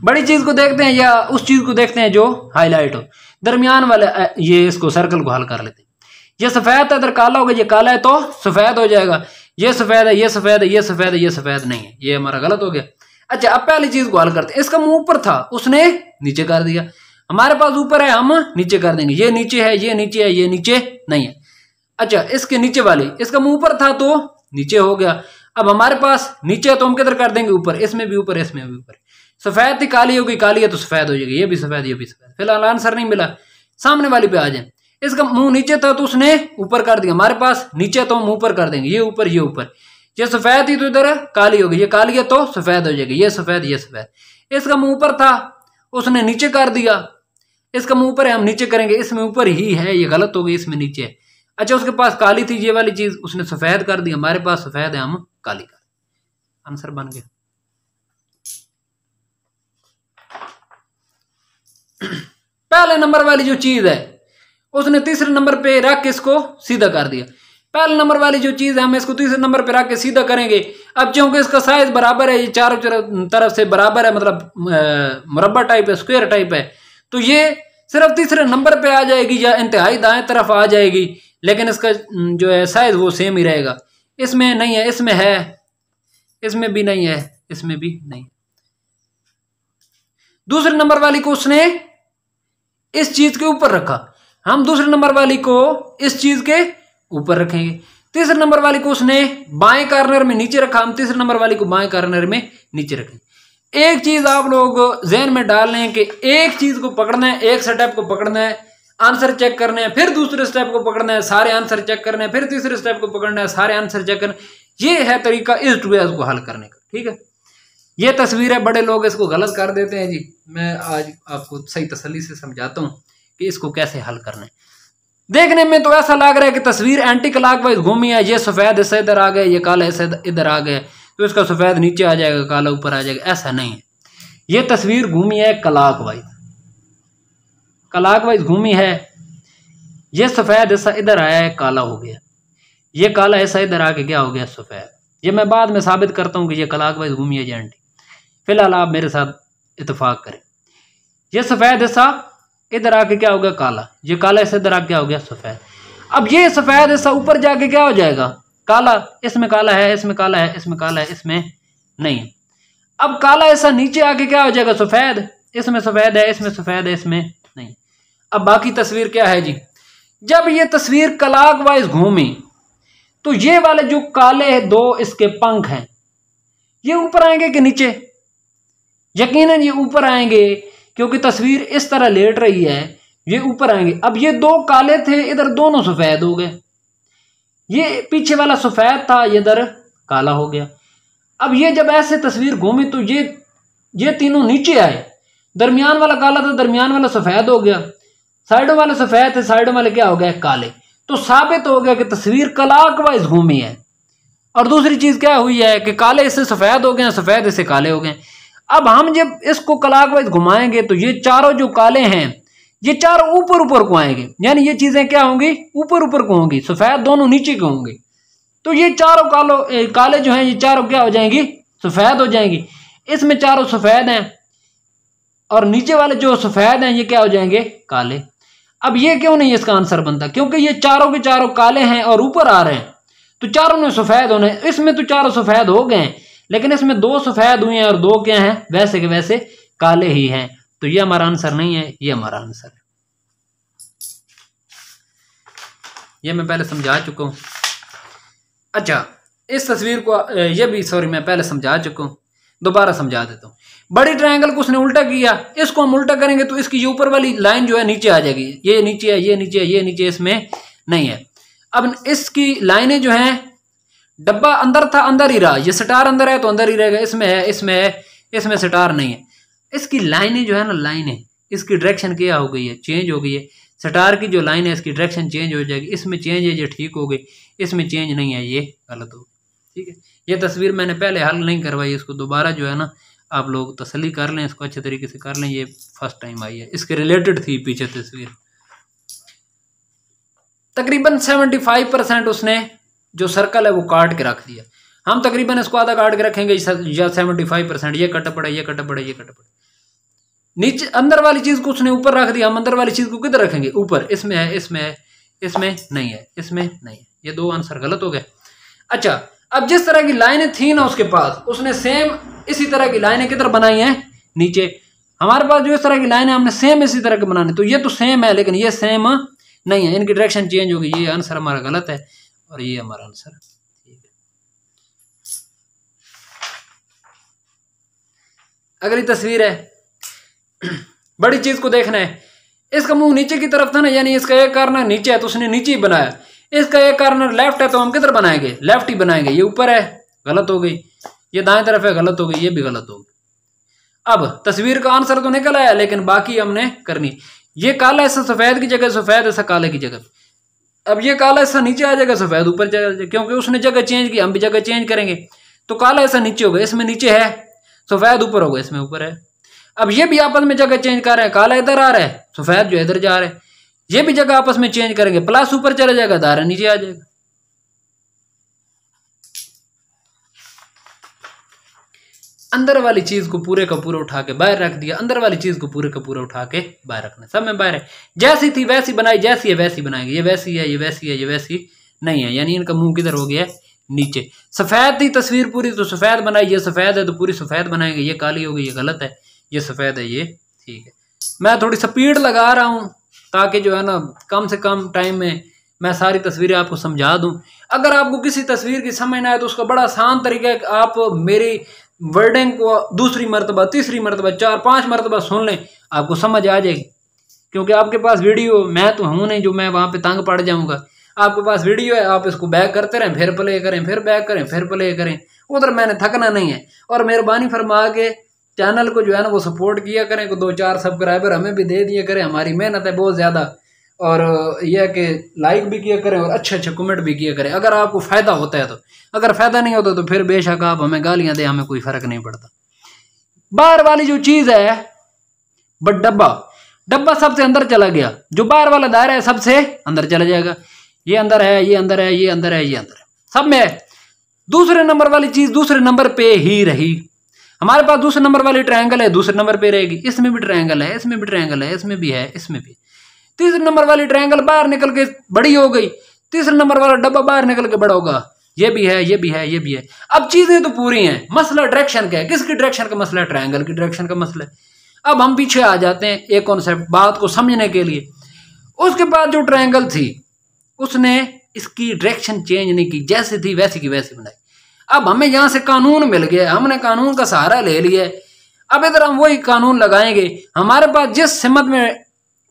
A: बड़ी चीज़ को देखते हैं या उस चीज़ को देखते हैं जो हाईलाइट हो दरमियान वाले ये इसको सर्कल को हल कर लेते हैं ये सफ़ेद है अगर काला होगा ये काला है तो सफ़ेद हो जाएगा ये सफ़ेद है ये सफ़ेद है ये सफ़ेद है ये सफ़ेद नहीं है ये हमारा गलत हो गया अच्छा अब पहली चीज़ को हल करते हैं इसका मुंह ऊपर था उसने नीचे कर दिया हमारे पास ऊपर है हम नीचे कर देंगे ये नीचे है ये नीचे है ये नीचे नहीं है अच्छा इसके नीचे वाले इसका मुंह ऊपर था तो नीचे हो गया अब हमारे पास नीचे है तो हम किधर कर देंगे ऊपर इसमें भी ऊपर इसमें भी ऊपर सफेद थी काली होगी काली है तो सफेद हो जाएगी ये भी सफेद ये भी सफेद फिलहाल आंसर नहीं मिला सामने वाली पे आ जाए इसका मुंह नीचे था तो उसने ऊपर कर दिया हमारे पास नीचे तो हम ऊपर कर देंगे ये ऊपर ये ऊपर ये सफेद ही तो इधर काली होगी ये काली है तो सफेद हो जाएगी ये सफेद ये सफेद इसका मुंह ऊपर था उसने नीचे कर दिया इसका मुंह ऊपर है हम नीचे करेंगे इसमें ऊपर ही है ये गलत हो गई इसमें नीचे है अच्छा उसके पास काली थी ये वाली चीज उसने सफेद कर दी हमारे पास सफेद है हम काली कर आंसर बन गया पहले नंबर वाली जो चीज है उसने तीसरे नंबर पे रख के इसको सीधा कर दिया पहले नंबर वाली जो चीज है हम इसको तीसरे नंबर पे रख के सीधा करेंगे अब चूंकि इसका साइज बराबर है ये चारों तरफ से बराबर है मतलब मुरब्बा टाइप है स्क्वायर टाइप है तो ये सिर्फ तीसरे नंबर पे आ जाएगी या इंतहाई दाएं तरफ आ जाएगी लेकिन इसका जो है साइज़ वो सेम ही रहेगा इसमें नहीं है इसमें है इसमें भी नहीं है इसमें भी नहीं दूसरे नंबर वाली को उसने इस चीज़ के ऊपर रखा हम दूसरे नंबर वाली को इस चीज़ के ऊपर रखेंगे तीसरे नंबर वाली को उसने बाएं कार्नर में नीचे रखा हम तीसरे नंबर वाली को बाएं कार्नर में नीचे रखेंगे एक चीज आप लोग जहन में डाल लें कि एक चीज को पकड़ना है एक स्टेप को पकड़ना है आंसर चेक करने है फिर दूसरे स्टेप को पकड़ना है सारे आंसर चेक करने है फिर तीसरे स्टेप को पकड़ना है सारे आंसर चेक करने ये है तरीका इस टूएस को हल करने का ठीक है ये तस्वीर है बड़े लोग इसको गलत कर देते हैं जी मैं आज आपको सही तसली से समझाता हूँ कि इसको कैसे हल करना है देखने में तो ऐसा लग रहा है कि तस्वीर एंटी क्लाक वाइज घूमी है ये सफ़ेद इस इधर आ गए ये काले ऐसे इधर आ गए तो उसका सफ़ेद नीचे आ जाएगा काला ऊपर आ जाएगा ऐसा नहीं है ये तस्वीर घूमी है कलाक वाइज कलाक वाइज घूमी है ये सफ़ेद ऐसा इधर आया है काला हो गया ये काला ऐसा इधर आके क्या हो गया सफ़ेद ये मैं बाद में साबित करता हूँ कि यह कलाक वाइज घूमी है जेंटी फ़िलहाल आप मेरे साथ इतफाक़ करें यह सफ़ेद ऐसा इधर आके क्या हो गया काला ये काला ऐसा इधर आके क्या हो गया सफ़ेद अब ये सफ़ेद ऐसा ऊपर जाके क्या हो जाएगा काला इसमें काला है इसमें काला है इसमें काला है इसमें नहीं अब काला ऐसा नीचे आके क्या हो जाएगा सफ़ेद इसमें सफ़ेद है इसमें सफ़ेद है इसमें नहीं अब बाकी तस्वीर क्या है जी जब ये तस्वीर कलाक वाइज घूमी तो ये वाले जो काले है दो इसके पंख हैं ये ऊपर आएंगे कि नीचे यकीन ये ऊपर आएंगे क्योंकि तस्वीर इस तरह लेट रही है ये ऊपर आएंगे अब ये दो काले थे इधर दोनों सफ़ेद हो गए ये पीछे वाला सफ़ेद था ये दर काला हो गया अब ये जब ऐसे तस्वीर घूमी तो ये ये तीनों नीचे आए दरमियान वाला काला था दरमियान वाला सफ़ेद हो गया साइडों वाले सफ़ेद थे साइडों वाले क्या हो गया काले तो साबित हो गया कि तस्वीर कलाक वाइज घूमी है और दूसरी चीज़ क्या हुई है कि काले इससे सफ़ेद हो गए सफ़ेद इससे काले हो गए अब हम जब इसको कलाक वाइज घुमाएंगे तो ये चारों जो काले हैं ये चार ऊपर ऊपर को आएंगे यानी ये चीज़ें क्या होंगी ऊपर ऊपर को होंगी सफ़ेद दोनों नीचे को होंगे तो ये चारों कालो ए, काले जो हैं ये चारों क्या हो जाएंगी सफ़ेद हो जाएंगी इसमें चारों सफ़ेद हैं और नीचे वाले जो सफ़ेद हैं ये क्या हो जाएंगे काले अब ये क्यों नहीं इसका आंसर बनता क्योंकि ये चारों के चारों काले हैं और ऊपर आ रहे हैं तो चारों ने सफ़ेद होने इसमें तो चारों सफ़ेद हो गए हैं लेकिन इसमें दो सफ़ेद हुए हैं और दो क्या हैं वैसे के वैसे काले ही हैं तो ये हमारा आंसर नहीं है ये हमारा आंसर ये मैं पहले समझा चुका हूँ अच्छा इस तस्वीर को ये भी सॉरी मैं पहले समझा चुका हूँ दोबारा समझा देता हूँ बड़ी ट्रायंगल को उसने उल्टा किया इसको हम उल्टा करेंगे तो इसकी ऊपर वाली लाइन जो है नीचे आ जाएगी ये नीचे है ये नीचे है ये नीचे इसमें नहीं है अब इसकी लाइनें जो हैं डब्बा अंदर था अंदर ही रहा ये स्टार अंदर है तो अंदर ही रहेगा इसमें है इसमें है इसमें स्टार नहीं है इसकी लाइनें जो है ना लाइनें इसकी डायरेक्शन क्या हो गई है चेंज हो गई है स्टार की जो लाइन है इसकी डायरेक्शन चेंज हो जाएगी इसमें चेंज है ये ठीक हो गई इसमें चेंज नहीं है ये गलत हो ठीक है ये तस्वीर मैंने पहले हल नहीं करवाई इसको दोबारा जो है ना आप लोग तसली कर लें इसको अच्छे तरीके से कर लें ये फर्स्ट टाइम आई है इसके रिलेटेड थी पीछे तस्वीर तकरीबन सेवेंटी फाइव परसेंट उसने जो सर्कल है वो काट के रख दिया हम तकरीबन इसको आधा काट के रखेंगे या सेवेंटी फाइव परसेंट ये कट पड़ा ये कट पड़ा ये कट पड़ा नीचे अंदर वाली चीज को उसने ऊपर रख दिया हम अंदर वाली चीज को किधर रखेंगे ऊपर इसमें है इसमें है इसमें नहीं है इसमें नहीं है ये दो आंसर गलत हो गए अच्छा अब जिस तरह की लाइनें थी ना उसके पास उसने सेम इसी तरह की लाइनें किधर बनाई हैं नीचे हमारे पास जो इस तरह की लाइनें हमने सेम इसी तरह के बनाने तो ये तो सेम है लेकिन ये सेम नहीं है इनकी डायरेक्शन चेंज होगी ये आंसर हमारा गलत है और ये हमारा आंसर है अगली तस्वीर है बड़ी चीज़ को देखना है इसका मुंह नीचे की तरफ था ना यानी इसका एक कार्नर नीचे है तो उसने नीचे ही बनाया इसका एक कार्नर लेफ्ट है तो हम किधर बनाएंगे लेफ्ट ही बनाएंगे ये ऊपर है गलत हो गई ये दाएं तरफ है गलत हो गई ये भी गलत हो गई अब तस्वीर का आंसर तो निकल आया लेकिन बाकी हमने करनी ये काला ऐसा सफ़ेद की जगह सफ़ेद ऐसा काले की जगह अब ये काला ऐसा नीचे आ जाएगा सफ़ेद ऊपर जाएगा क्योंकि उसने जगह चेंज की हम भी जगह चेंज करेंगे तो काला ऐसा नीचे होगा इसमें नीचे है सफ़ेद ऊपर होगा इसमें ऊपर है अब ये भी आपस में जगह चेंज कर रहे हैं काला इधर आ रहा है सफ़ेद जो इधर जा रहा है ये भी जगह आपस में चेंज करेंगे प्लस ऊपर चला जाएगा धारा नीचे आ जाएगा अंदर वाली चीज़ को पूरे का पूरा उठा के बाहर रख दिया अंदर वाली चीज़ को पूरे का पूरा उठा के बाहर रखना सब में बाहर है जैसी थी वैसी बनाई जैसी है वैसी बनाएंगे ये वैसी है ये वैसी है ये वैसी नहीं है यानी इनका मुंह किधर हो गया है नीचे सफ़ेद थी तस्वीर पूरी तो सफ़ेद बनाई ये सफ़ेद है तो पूरी सफ़ेद बनाएंगे ये काली होगी ये गलत है ये सफ़ेद है ये ठीक है मैं थोड़ी स्पीड लगा रहा हूँ ताकि जो है ना कम से कम टाइम में मैं सारी तस्वीरें आपको समझा दूँ अगर आपको किसी तस्वीर की समझ ना आए तो उसका बड़ा आसान तरीका है कि आप मेरी वर्डिंग को दूसरी मरतबा तीसरी मरतबा चार पाँच मरतबा सुन लें आपको समझ आ जाएगी क्योंकि आपके पास वीडियो मैं तो हूँ नहीं जो मैं वहाँ पे तंग पड़ जाऊँगा आपके पास वीडियो है आप इसको बैक करते रहें फिर प्ले करें फिर बैक करें फिर प्ले करें उधर मैंने थकना नहीं है और मेहरबानी फरमा के चैनल को जो है ना वो सपोर्ट किया करें को दो चार सब्सक्राइबर हमें भी दे दिया करें हमारी मेहनत है बहुत ज़्यादा और यह कि लाइक भी किया करें और अच्छे अच्छे कमेंट भी किया करें अगर आपको फ़ायदा होता है तो अगर फ़ायदा नहीं होता तो फिर बेशक आप हमें गालियाँ दें हमें कोई फ़र्क नहीं पड़ता बाहर वाली जो चीज़ है बट डब्बा डब्बा सबसे अंदर चला गया जो बाहर वाला दायरा है सबसे अंदर चला जाएगा ये अंदर है ये अंदर है ये अंदर है ये अंदर है सब में है दूसरे नंबर वाली चीज़ दूसरे नंबर पे ही रही हमारे पास दूसरे नंबर वाली ट्राइंगल है दूसरे नंबर पे रहेगी इसमें भी ट्राइंगल है इसमें भी ट्राइंगल है इसमें भी है इसमें भी तीसरे नंबर वाली ट्राइंगल बाहर निकल के बड़ी हो गई तीसरे नंबर वाला डब्बा बाहर निकल के बड़ा होगा ये भी है ये भी है ये भी है अब चीजें तो पूरी हैं मसला डायरेक्शन का है किसकी डायरेक्शन का मसला है ट्रायंगल की डायरेक्शन का मसला है अब हम पीछे आ जाते हैं एक कॉन्सेप्ट बात को समझने के लिए उसके बाद जो ट्रायंगल थी उसने इसकी डायरेक्शन चेंज नहीं की जैसी थी वैसी की वैसी बनाई अब हमें यहाँ से कानून मिल गया हमने कानून का सहारा ले लिया अब इधर हम वही कानून लगाएंगे हमारे पास जिस सिमत में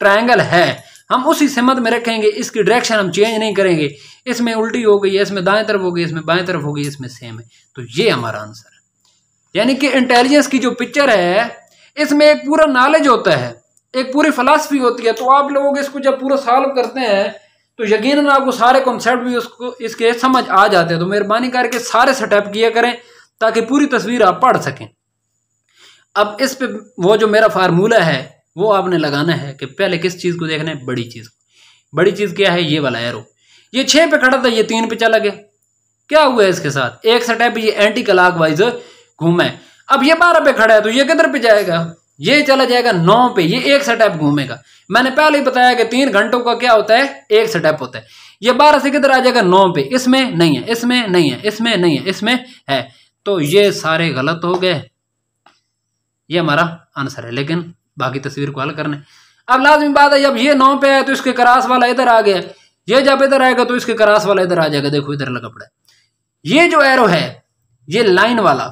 A: ट्रायंगल है हम उसी सिमत में रखेंगे इसकी डायरेक्शन हम चेंज नहीं करेंगे इसमें उल्टी हो गई है इसमें दाएं तरफ हो गई इसमें बाएं तरफ हो गई इसमें सेम है तो ये हमारा आंसर है यानी कि इंटेलिजेंस की जो पिक्चर है इसमें एक पूरा नॉलेज होता है एक पूरी फलासफी होती है तो आप लोग इसको जब पूरा सॉल्व करते हैं तो यकीन आपको सारे कॉन्सेप्ट भी उसको इसके समझ आ जाते हैं तो मेहरबानी करके सारे स्टेप किया करें ताकि पूरी तस्वीर आप पढ़ सकें अब इस पे वो जो मेरा फार्मूला है वो आपने लगाना है कि पहले किस चीज़ को देखना है बड़ी चीज़ को बड़ी चीज़ क्या है ये वाला एरो ये छः पे खड़ा था ये तीन पे चला गया क्या हुआ इसके साथ एक स्टेप ये एंटी क्लाक वाइज घूमे है अब ये बारह पे खड़ा है तो ये किधर पे जाएगा ये चला जाएगा नौ पे ये एक स्टेप घूमेगा मैंने पहले ही बताया कि तीन घंटों का क्या होता है एक स्टेप होता है ये बारह से किधर आ जाएगा नौ पे इसमें नहीं है इसमें नहीं है इसमें नहीं है इसमें है तो ये सारे गलत हो गए ये हमारा आंसर है लेकिन बाकी तस्वीर को हल करने अब लाजमी बात है जब ये नौ पे आया तो इसके करास वाला इधर आ गया ये जब इधर आएगा तो इसके करास वाला इधर आ जाएगा देखो इधर लगा पड़ा ये जो एरो है ये लाइन वाला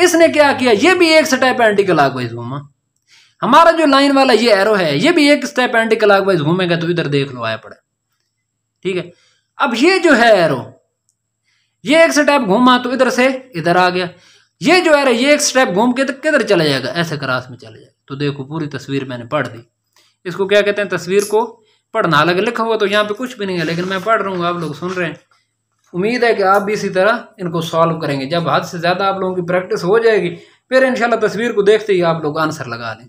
A: इसने क्या किया ये भी एक स्टेप एंटी क्लाक वाइज घूमा हमारा जो लाइन वाला ये एरो है ये भी एक स्टेप एंटी क्लाक वाइज घूमेगा तो इधर देख लो आया पड़े ठीक है अब ये जो है एरो ये एक स्टेप घूमा तो इधर से इधर आ गया ये जो एरो ये एक स्टेप घूम के तो किधर चला जाएगा ऐसे क्रास में चला जाएगा तो देखो पूरी तस्वीर मैंने पढ़ दी इसको क्या कहते हैं तस्वीर को पढ़ना अलग लिखा हुआ तो यहाँ पे कुछ भी नहीं है लेकिन मैं पढ़ रहा हूँ आप लोग सुन रहे हैं उम्मीद है कि आप भी इसी तरह इनको सॉल्व करेंगे जब हद से ज़्यादा आप लोगों की प्रैक्टिस हो जाएगी फिर इन तस्वीर को देखते ही आप लोग आंसर लगा लें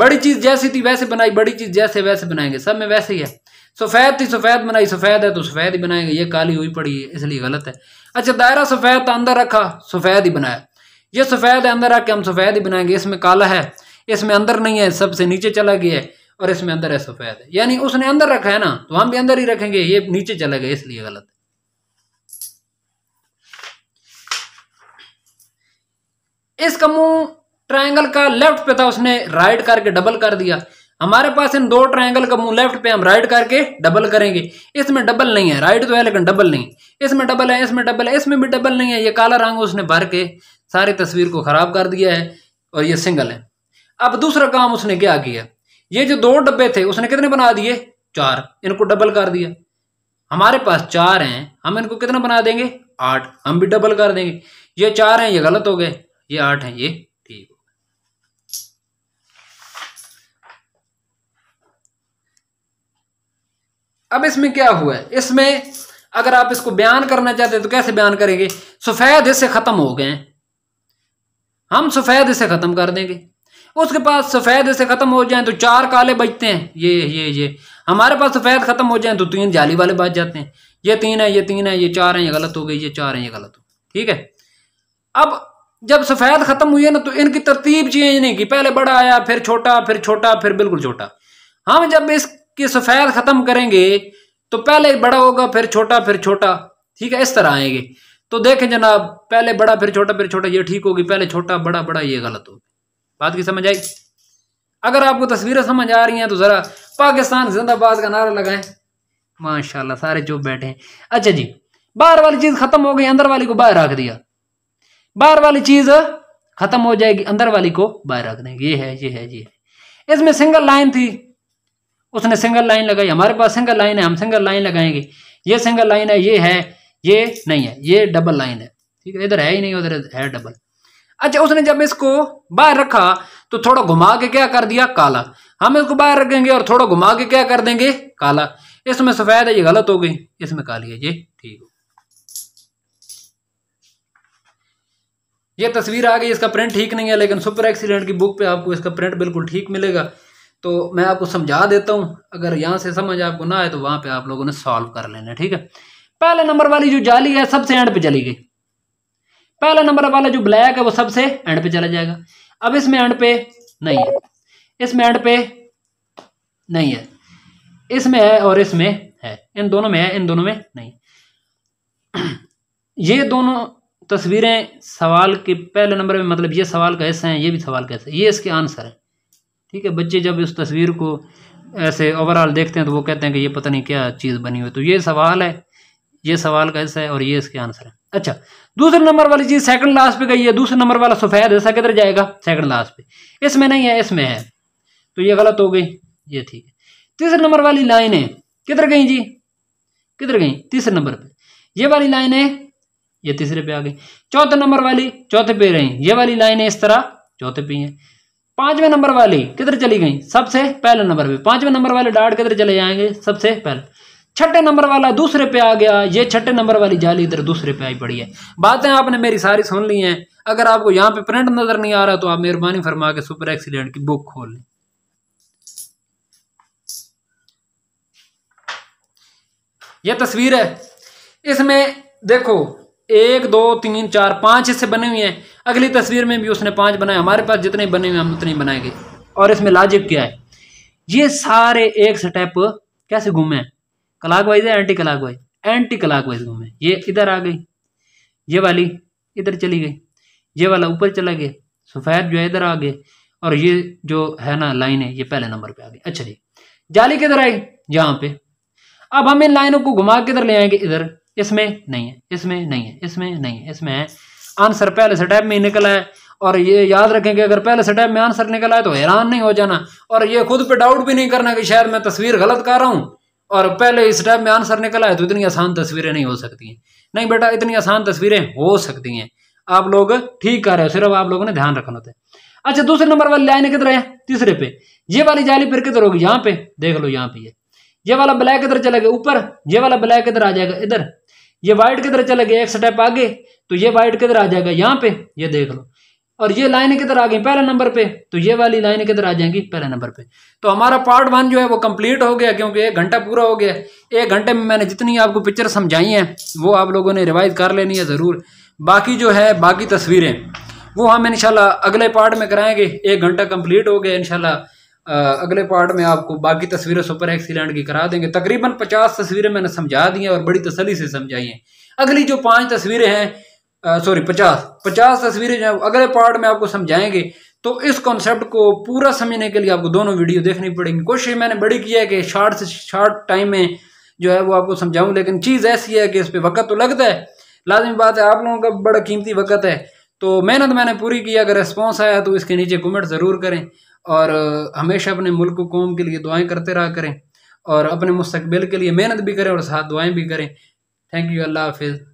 A: बड़ी चीज़ जैसी थी वैसे बनाई बड़ी चीज़ जैसे वैसे बनाएंगे सब में वैसे ही है सफ़ेद थी सफ़ेद बनाई सफ़ेद है तो सफ़ेद ही बनाएंगे ये काली हुई पड़ी है इसलिए गलत है अच्छा दायरा सफ़ेद था अंदर रखा सफ़ेद ही बनाया ये सफ़ेद है अंदर रख के हम सफ़ेद ही बनाएंगे इसमें काला है इसमें अंदर नहीं है सबसे नीचे चला गया है और इसमें अंदर है सफ़ेद है यानी उसने अंदर रखा है ना तो हम भी अंदर ही रखेंगे ये नीचे चला गया इसलिए गलत है इस समूह ट्रायंगल का लेफ्ट पे था उसने राइट करके डबल कर दिया हमारे पास इन दो ट्रायंगल का मुंह लेफ्ट पे हम राइट करके डबल करेंगे इसमें डबल नहीं है राइट तो है लेकिन डबल नहीं इसमें डबल है इसमें डबल है इसमें भी डबल नहीं है ये काला रंग उसने भर के सारी तस्वीर को खराब कर दिया है और ये सिंगल है अब दूसरा काम उसने क्या किया ये जो दो डब्बे थे उसने कितने बना दिए चार इनको डबल कर दिया हमारे पास चार हैं हम इनको कितना बना देंगे आठ हम भी डबल कर देंगे ये चार हैं ये गलत हो गए ये आठ है ये ठीक होगा अब इसमें क्या हुआ है इसमें अगर आप इसको बयान करना चाहते हैं तो कैसे बयान करेंगे सफेद इससे खत्म हो गए हम सफेद इसे खत्म कर देंगे उसके पास सफेद इसे खत्म हो जाए तो चार काले बचते हैं ये ये ये हमारे पास सफेद खत्म हो जाए तो तीन जाली वाले बच जाते हैं ये तीन है ये तीन है ये चार है ये गलत हो गई ये चार है ये गलत हो ठीक है अब जब सफेद ख़त्म हुई है ना तो इनकी तरतीब चेंज नहीं की पहले बड़ा आया फिर छोटा फिर छोटा फिर बिल्कुल छोटा हम जब इसकी सफेद ख़त्म करेंगे तो पहले बड़ा होगा फिर छोटा फिर छोटा ठीक है इस तरह आएंगे तो देखें जनाब पहले बड़ा फिर छोटा फिर छोटा ये ठीक होगी पहले छोटा बड़ा बड़ा ये गलत होगी बात की समझ आई अगर आपको तस्वीरें समझ आ रही हैं तो ज़रा पाकिस्तान जिंदाबाद का नारा लगाएं माशाल्लाह सारे चुप बैठे हैं अच्छा जी बाहर वाली चीज़ ख़त्म हो गई अंदर वाली को बाहर रख दिया बाहर वाली चीज खत्म हो जाएगी अंदर वाली को बाहर रख देंगे ये है ये है ये है इसमें सिंगल लाइन थी उसने सिंगल लाइन लगाई हमारे पास सिंगल लाइन है हम सिंगल लाइन लगाएंगे ये सिंगल लाइन है ये है ये नहीं है ये डबल लाइन है ठीक है इधर है ही नहीं उधर है डबल अच्छा उसने जब इसको बाहर रखा तो थोड़ा घुमा के क्या कर दिया काला हम इसको बाहर रखेंगे और थोड़ा घुमा के क्या कर देंगे काला इसमें सफेद है ये गलत हो गई इसमें काली है ये ठीक हो ये तस्वीर आ गई इसका प्रिंट ठीक नहीं है लेकिन सुपर एक्सीडेंट की बुक पे आपको इसका प्रिंट बिल्कुल ठीक मिलेगा तो मैं आपको समझा देता हूँ अगर यहाँ से समझ आपको ना आए तो वहाँ पे आप लोगों ने सॉल्व कर लेना ठीक है पहले नंबर वाली जो जाली है सबसे एंड पे चली गई पहला नंबर वाला जो ब्लैक है वो सबसे एंड पे चला जाएगा अब इसमें एंड पे नहीं है इसमें एंड पे नहीं है इसमें है और इसमें है इन दोनों में है इन दोनों में नहीं [clears throat] ये दोनों तस्वीरें सवाल के पहले नंबर में मतलब ये सवाल कैसे हैं ये भी सवाल कैसे ये इसके आंसर हैं ठीक है बच्चे जब उस तस्वीर को ऐसे ओवरऑल देखते हैं तो वो कहते हैं कि ये पता नहीं क्या चीज़ बनी हुई तो ये सवाल है ये सवाल कैसा है और ये इसके आंसर है अच्छा दूसरे नंबर वाली चीज़ सेकंड लास्ट पे गई है दूसरे नंबर वाला सफ़ेद ऐसा किधर जाएगा सेकंड लास्ट पे इसमें नहीं है इसमें है तो ये गलत हो गई ये ठीक है तीसरे नंबर वाली है किधर गई जी किधर गई तीसरे नंबर पर ये वाली है ये तीसरे पे आ गई चौथे नंबर वाली चौथे पे रही ये वाली है इस तरह चौथे पे है पांचवे नंबर वाली किधर चली गई सबसे पहले नंबर पे पांचवे नंबर वाले डाट किधर चले जाएंगे सबसे पहले छठे नंबर वाला दूसरे पे आ गया ये छठे नंबर वाली जाली इधर दूसरे पे आई पड़ी है बातें आपने मेरी सारी सुन ली हैं अगर आपको यहाँ पे प्रिंट नजर नहीं आ रहा तो आप मेहरबानी फरमा के सुपर एक्सीडेंट की बुक खोल लें यह तस्वीर है इसमें देखो एक दो तीन चार पाँच इससे बने हुए हैं अगली तस्वीर में भी उसने पाँच बनाए हमारे पास जितने बने हुए हम उतने बनाए गए और इसमें लॉजिक क्या है ये सारे एक स्टेप कैसे घूमे हैं क्लाक वाइज है anticlockwise anticlockwise घूमे ये इधर आ गई ये वाली इधर चली गई ये वाला ऊपर चला गया सफ़ेद जो है इधर आ गए और ये जो है ना लाइन है ये पहले नंबर पे आ गई अच्छा जी जाली किधर आई यहाँ पे अब हम इन लाइनों को घुमा किधर ले आएंगे इधर इसमें नहीं है इसमें नहीं है इसमें नहीं है इसमें है आंसर पहले से टाइप में ही निकला है और ये याद रखें कि अगर पहले से टाइप में आंसर निकला है तो हैरान नहीं हो जाना और ये खुद पे डाउट भी नहीं करना कि शायद मैं तस्वीर गलत कर रहा हूँ और पहले इस टाइप में आंसर निकला है तो इतनी आसान तस्वीरें नहीं हो सकती हैं नहीं बेटा इतनी आसान तस्वीरें हो सकती हैं आप लोग ठीक कर रहे हो सिर्फ आप लोगों ने ध्यान रखना होता है अच्छा दूसरे नंबर वाली लाइन किधर है तीसरे पे ये वाली जाली फिर किधर होगी यहाँ पे देख लो यहाँ पे ये ये वाला ब्लैक इधर चला गया ऊपर ये वाला ब्लैक इधर आ जाएगा इधर ये व्हाइट किधर चला गया एक स्टेप आगे तो ये व्हाइट किधर आ जाएगा यहाँ पे ये देख लो और ये लाइन किधर आ गई पहले नंबर पे तो ये वाली लाइन किधर आ जाएंगी पहले नंबर पे तो हमारा पार्ट वन जो है वो कंप्लीट हो गया क्योंकि एक घंटा पूरा हो गया एक घंटे में मैंने जितनी आपको पिक्चर समझाई है वो आप लोगों ने रिवाइज कर लेनी है ज़रूर बाकी जो है बाकी तस्वीरें वो हम इनशाला अगले पार्ट में कराएंगे एक घंटा कम्प्लीट हो गया इनशाला अगले पार्ट में आपको बाकी तस्वीरें सुपर एक्सीलेंट की करा देंगे तकरीबन पचास तस्वीरें मैंने समझा दी हैं और बड़ी तसली से समझाई हैं अगली जो पांच तस्वीरें हैं सॉरी पचास पचास तस्वीरें जो अगले पार्ट में आपको समझाएंगे तो इस कॉन्सेप्ट को पूरा समझने के लिए आपको दोनों वीडियो देखनी पड़ेगी कोशिश मैंने बड़ी की है कि शार्ट से शार्ट टाइम में जो है वो आपको समझाऊँ लेकिन चीज़ ऐसी है कि इस पर वक्त तो लगता है लाजमी बात है आप लोगों का बड़ा कीमती वक्त है तो मेहनत मैंने पूरी की अगर रिस्पॉन्स आया तो इसके नीचे कमेंट ज़रूर करें और हमेशा अपने मुल्क कौम के लिए दुआएं करते रहा करें और अपने मुस्तबिल के लिए मेहनत भी करें और साथ दुआएं भी करें थैंक यू अल्लाह हाफिज़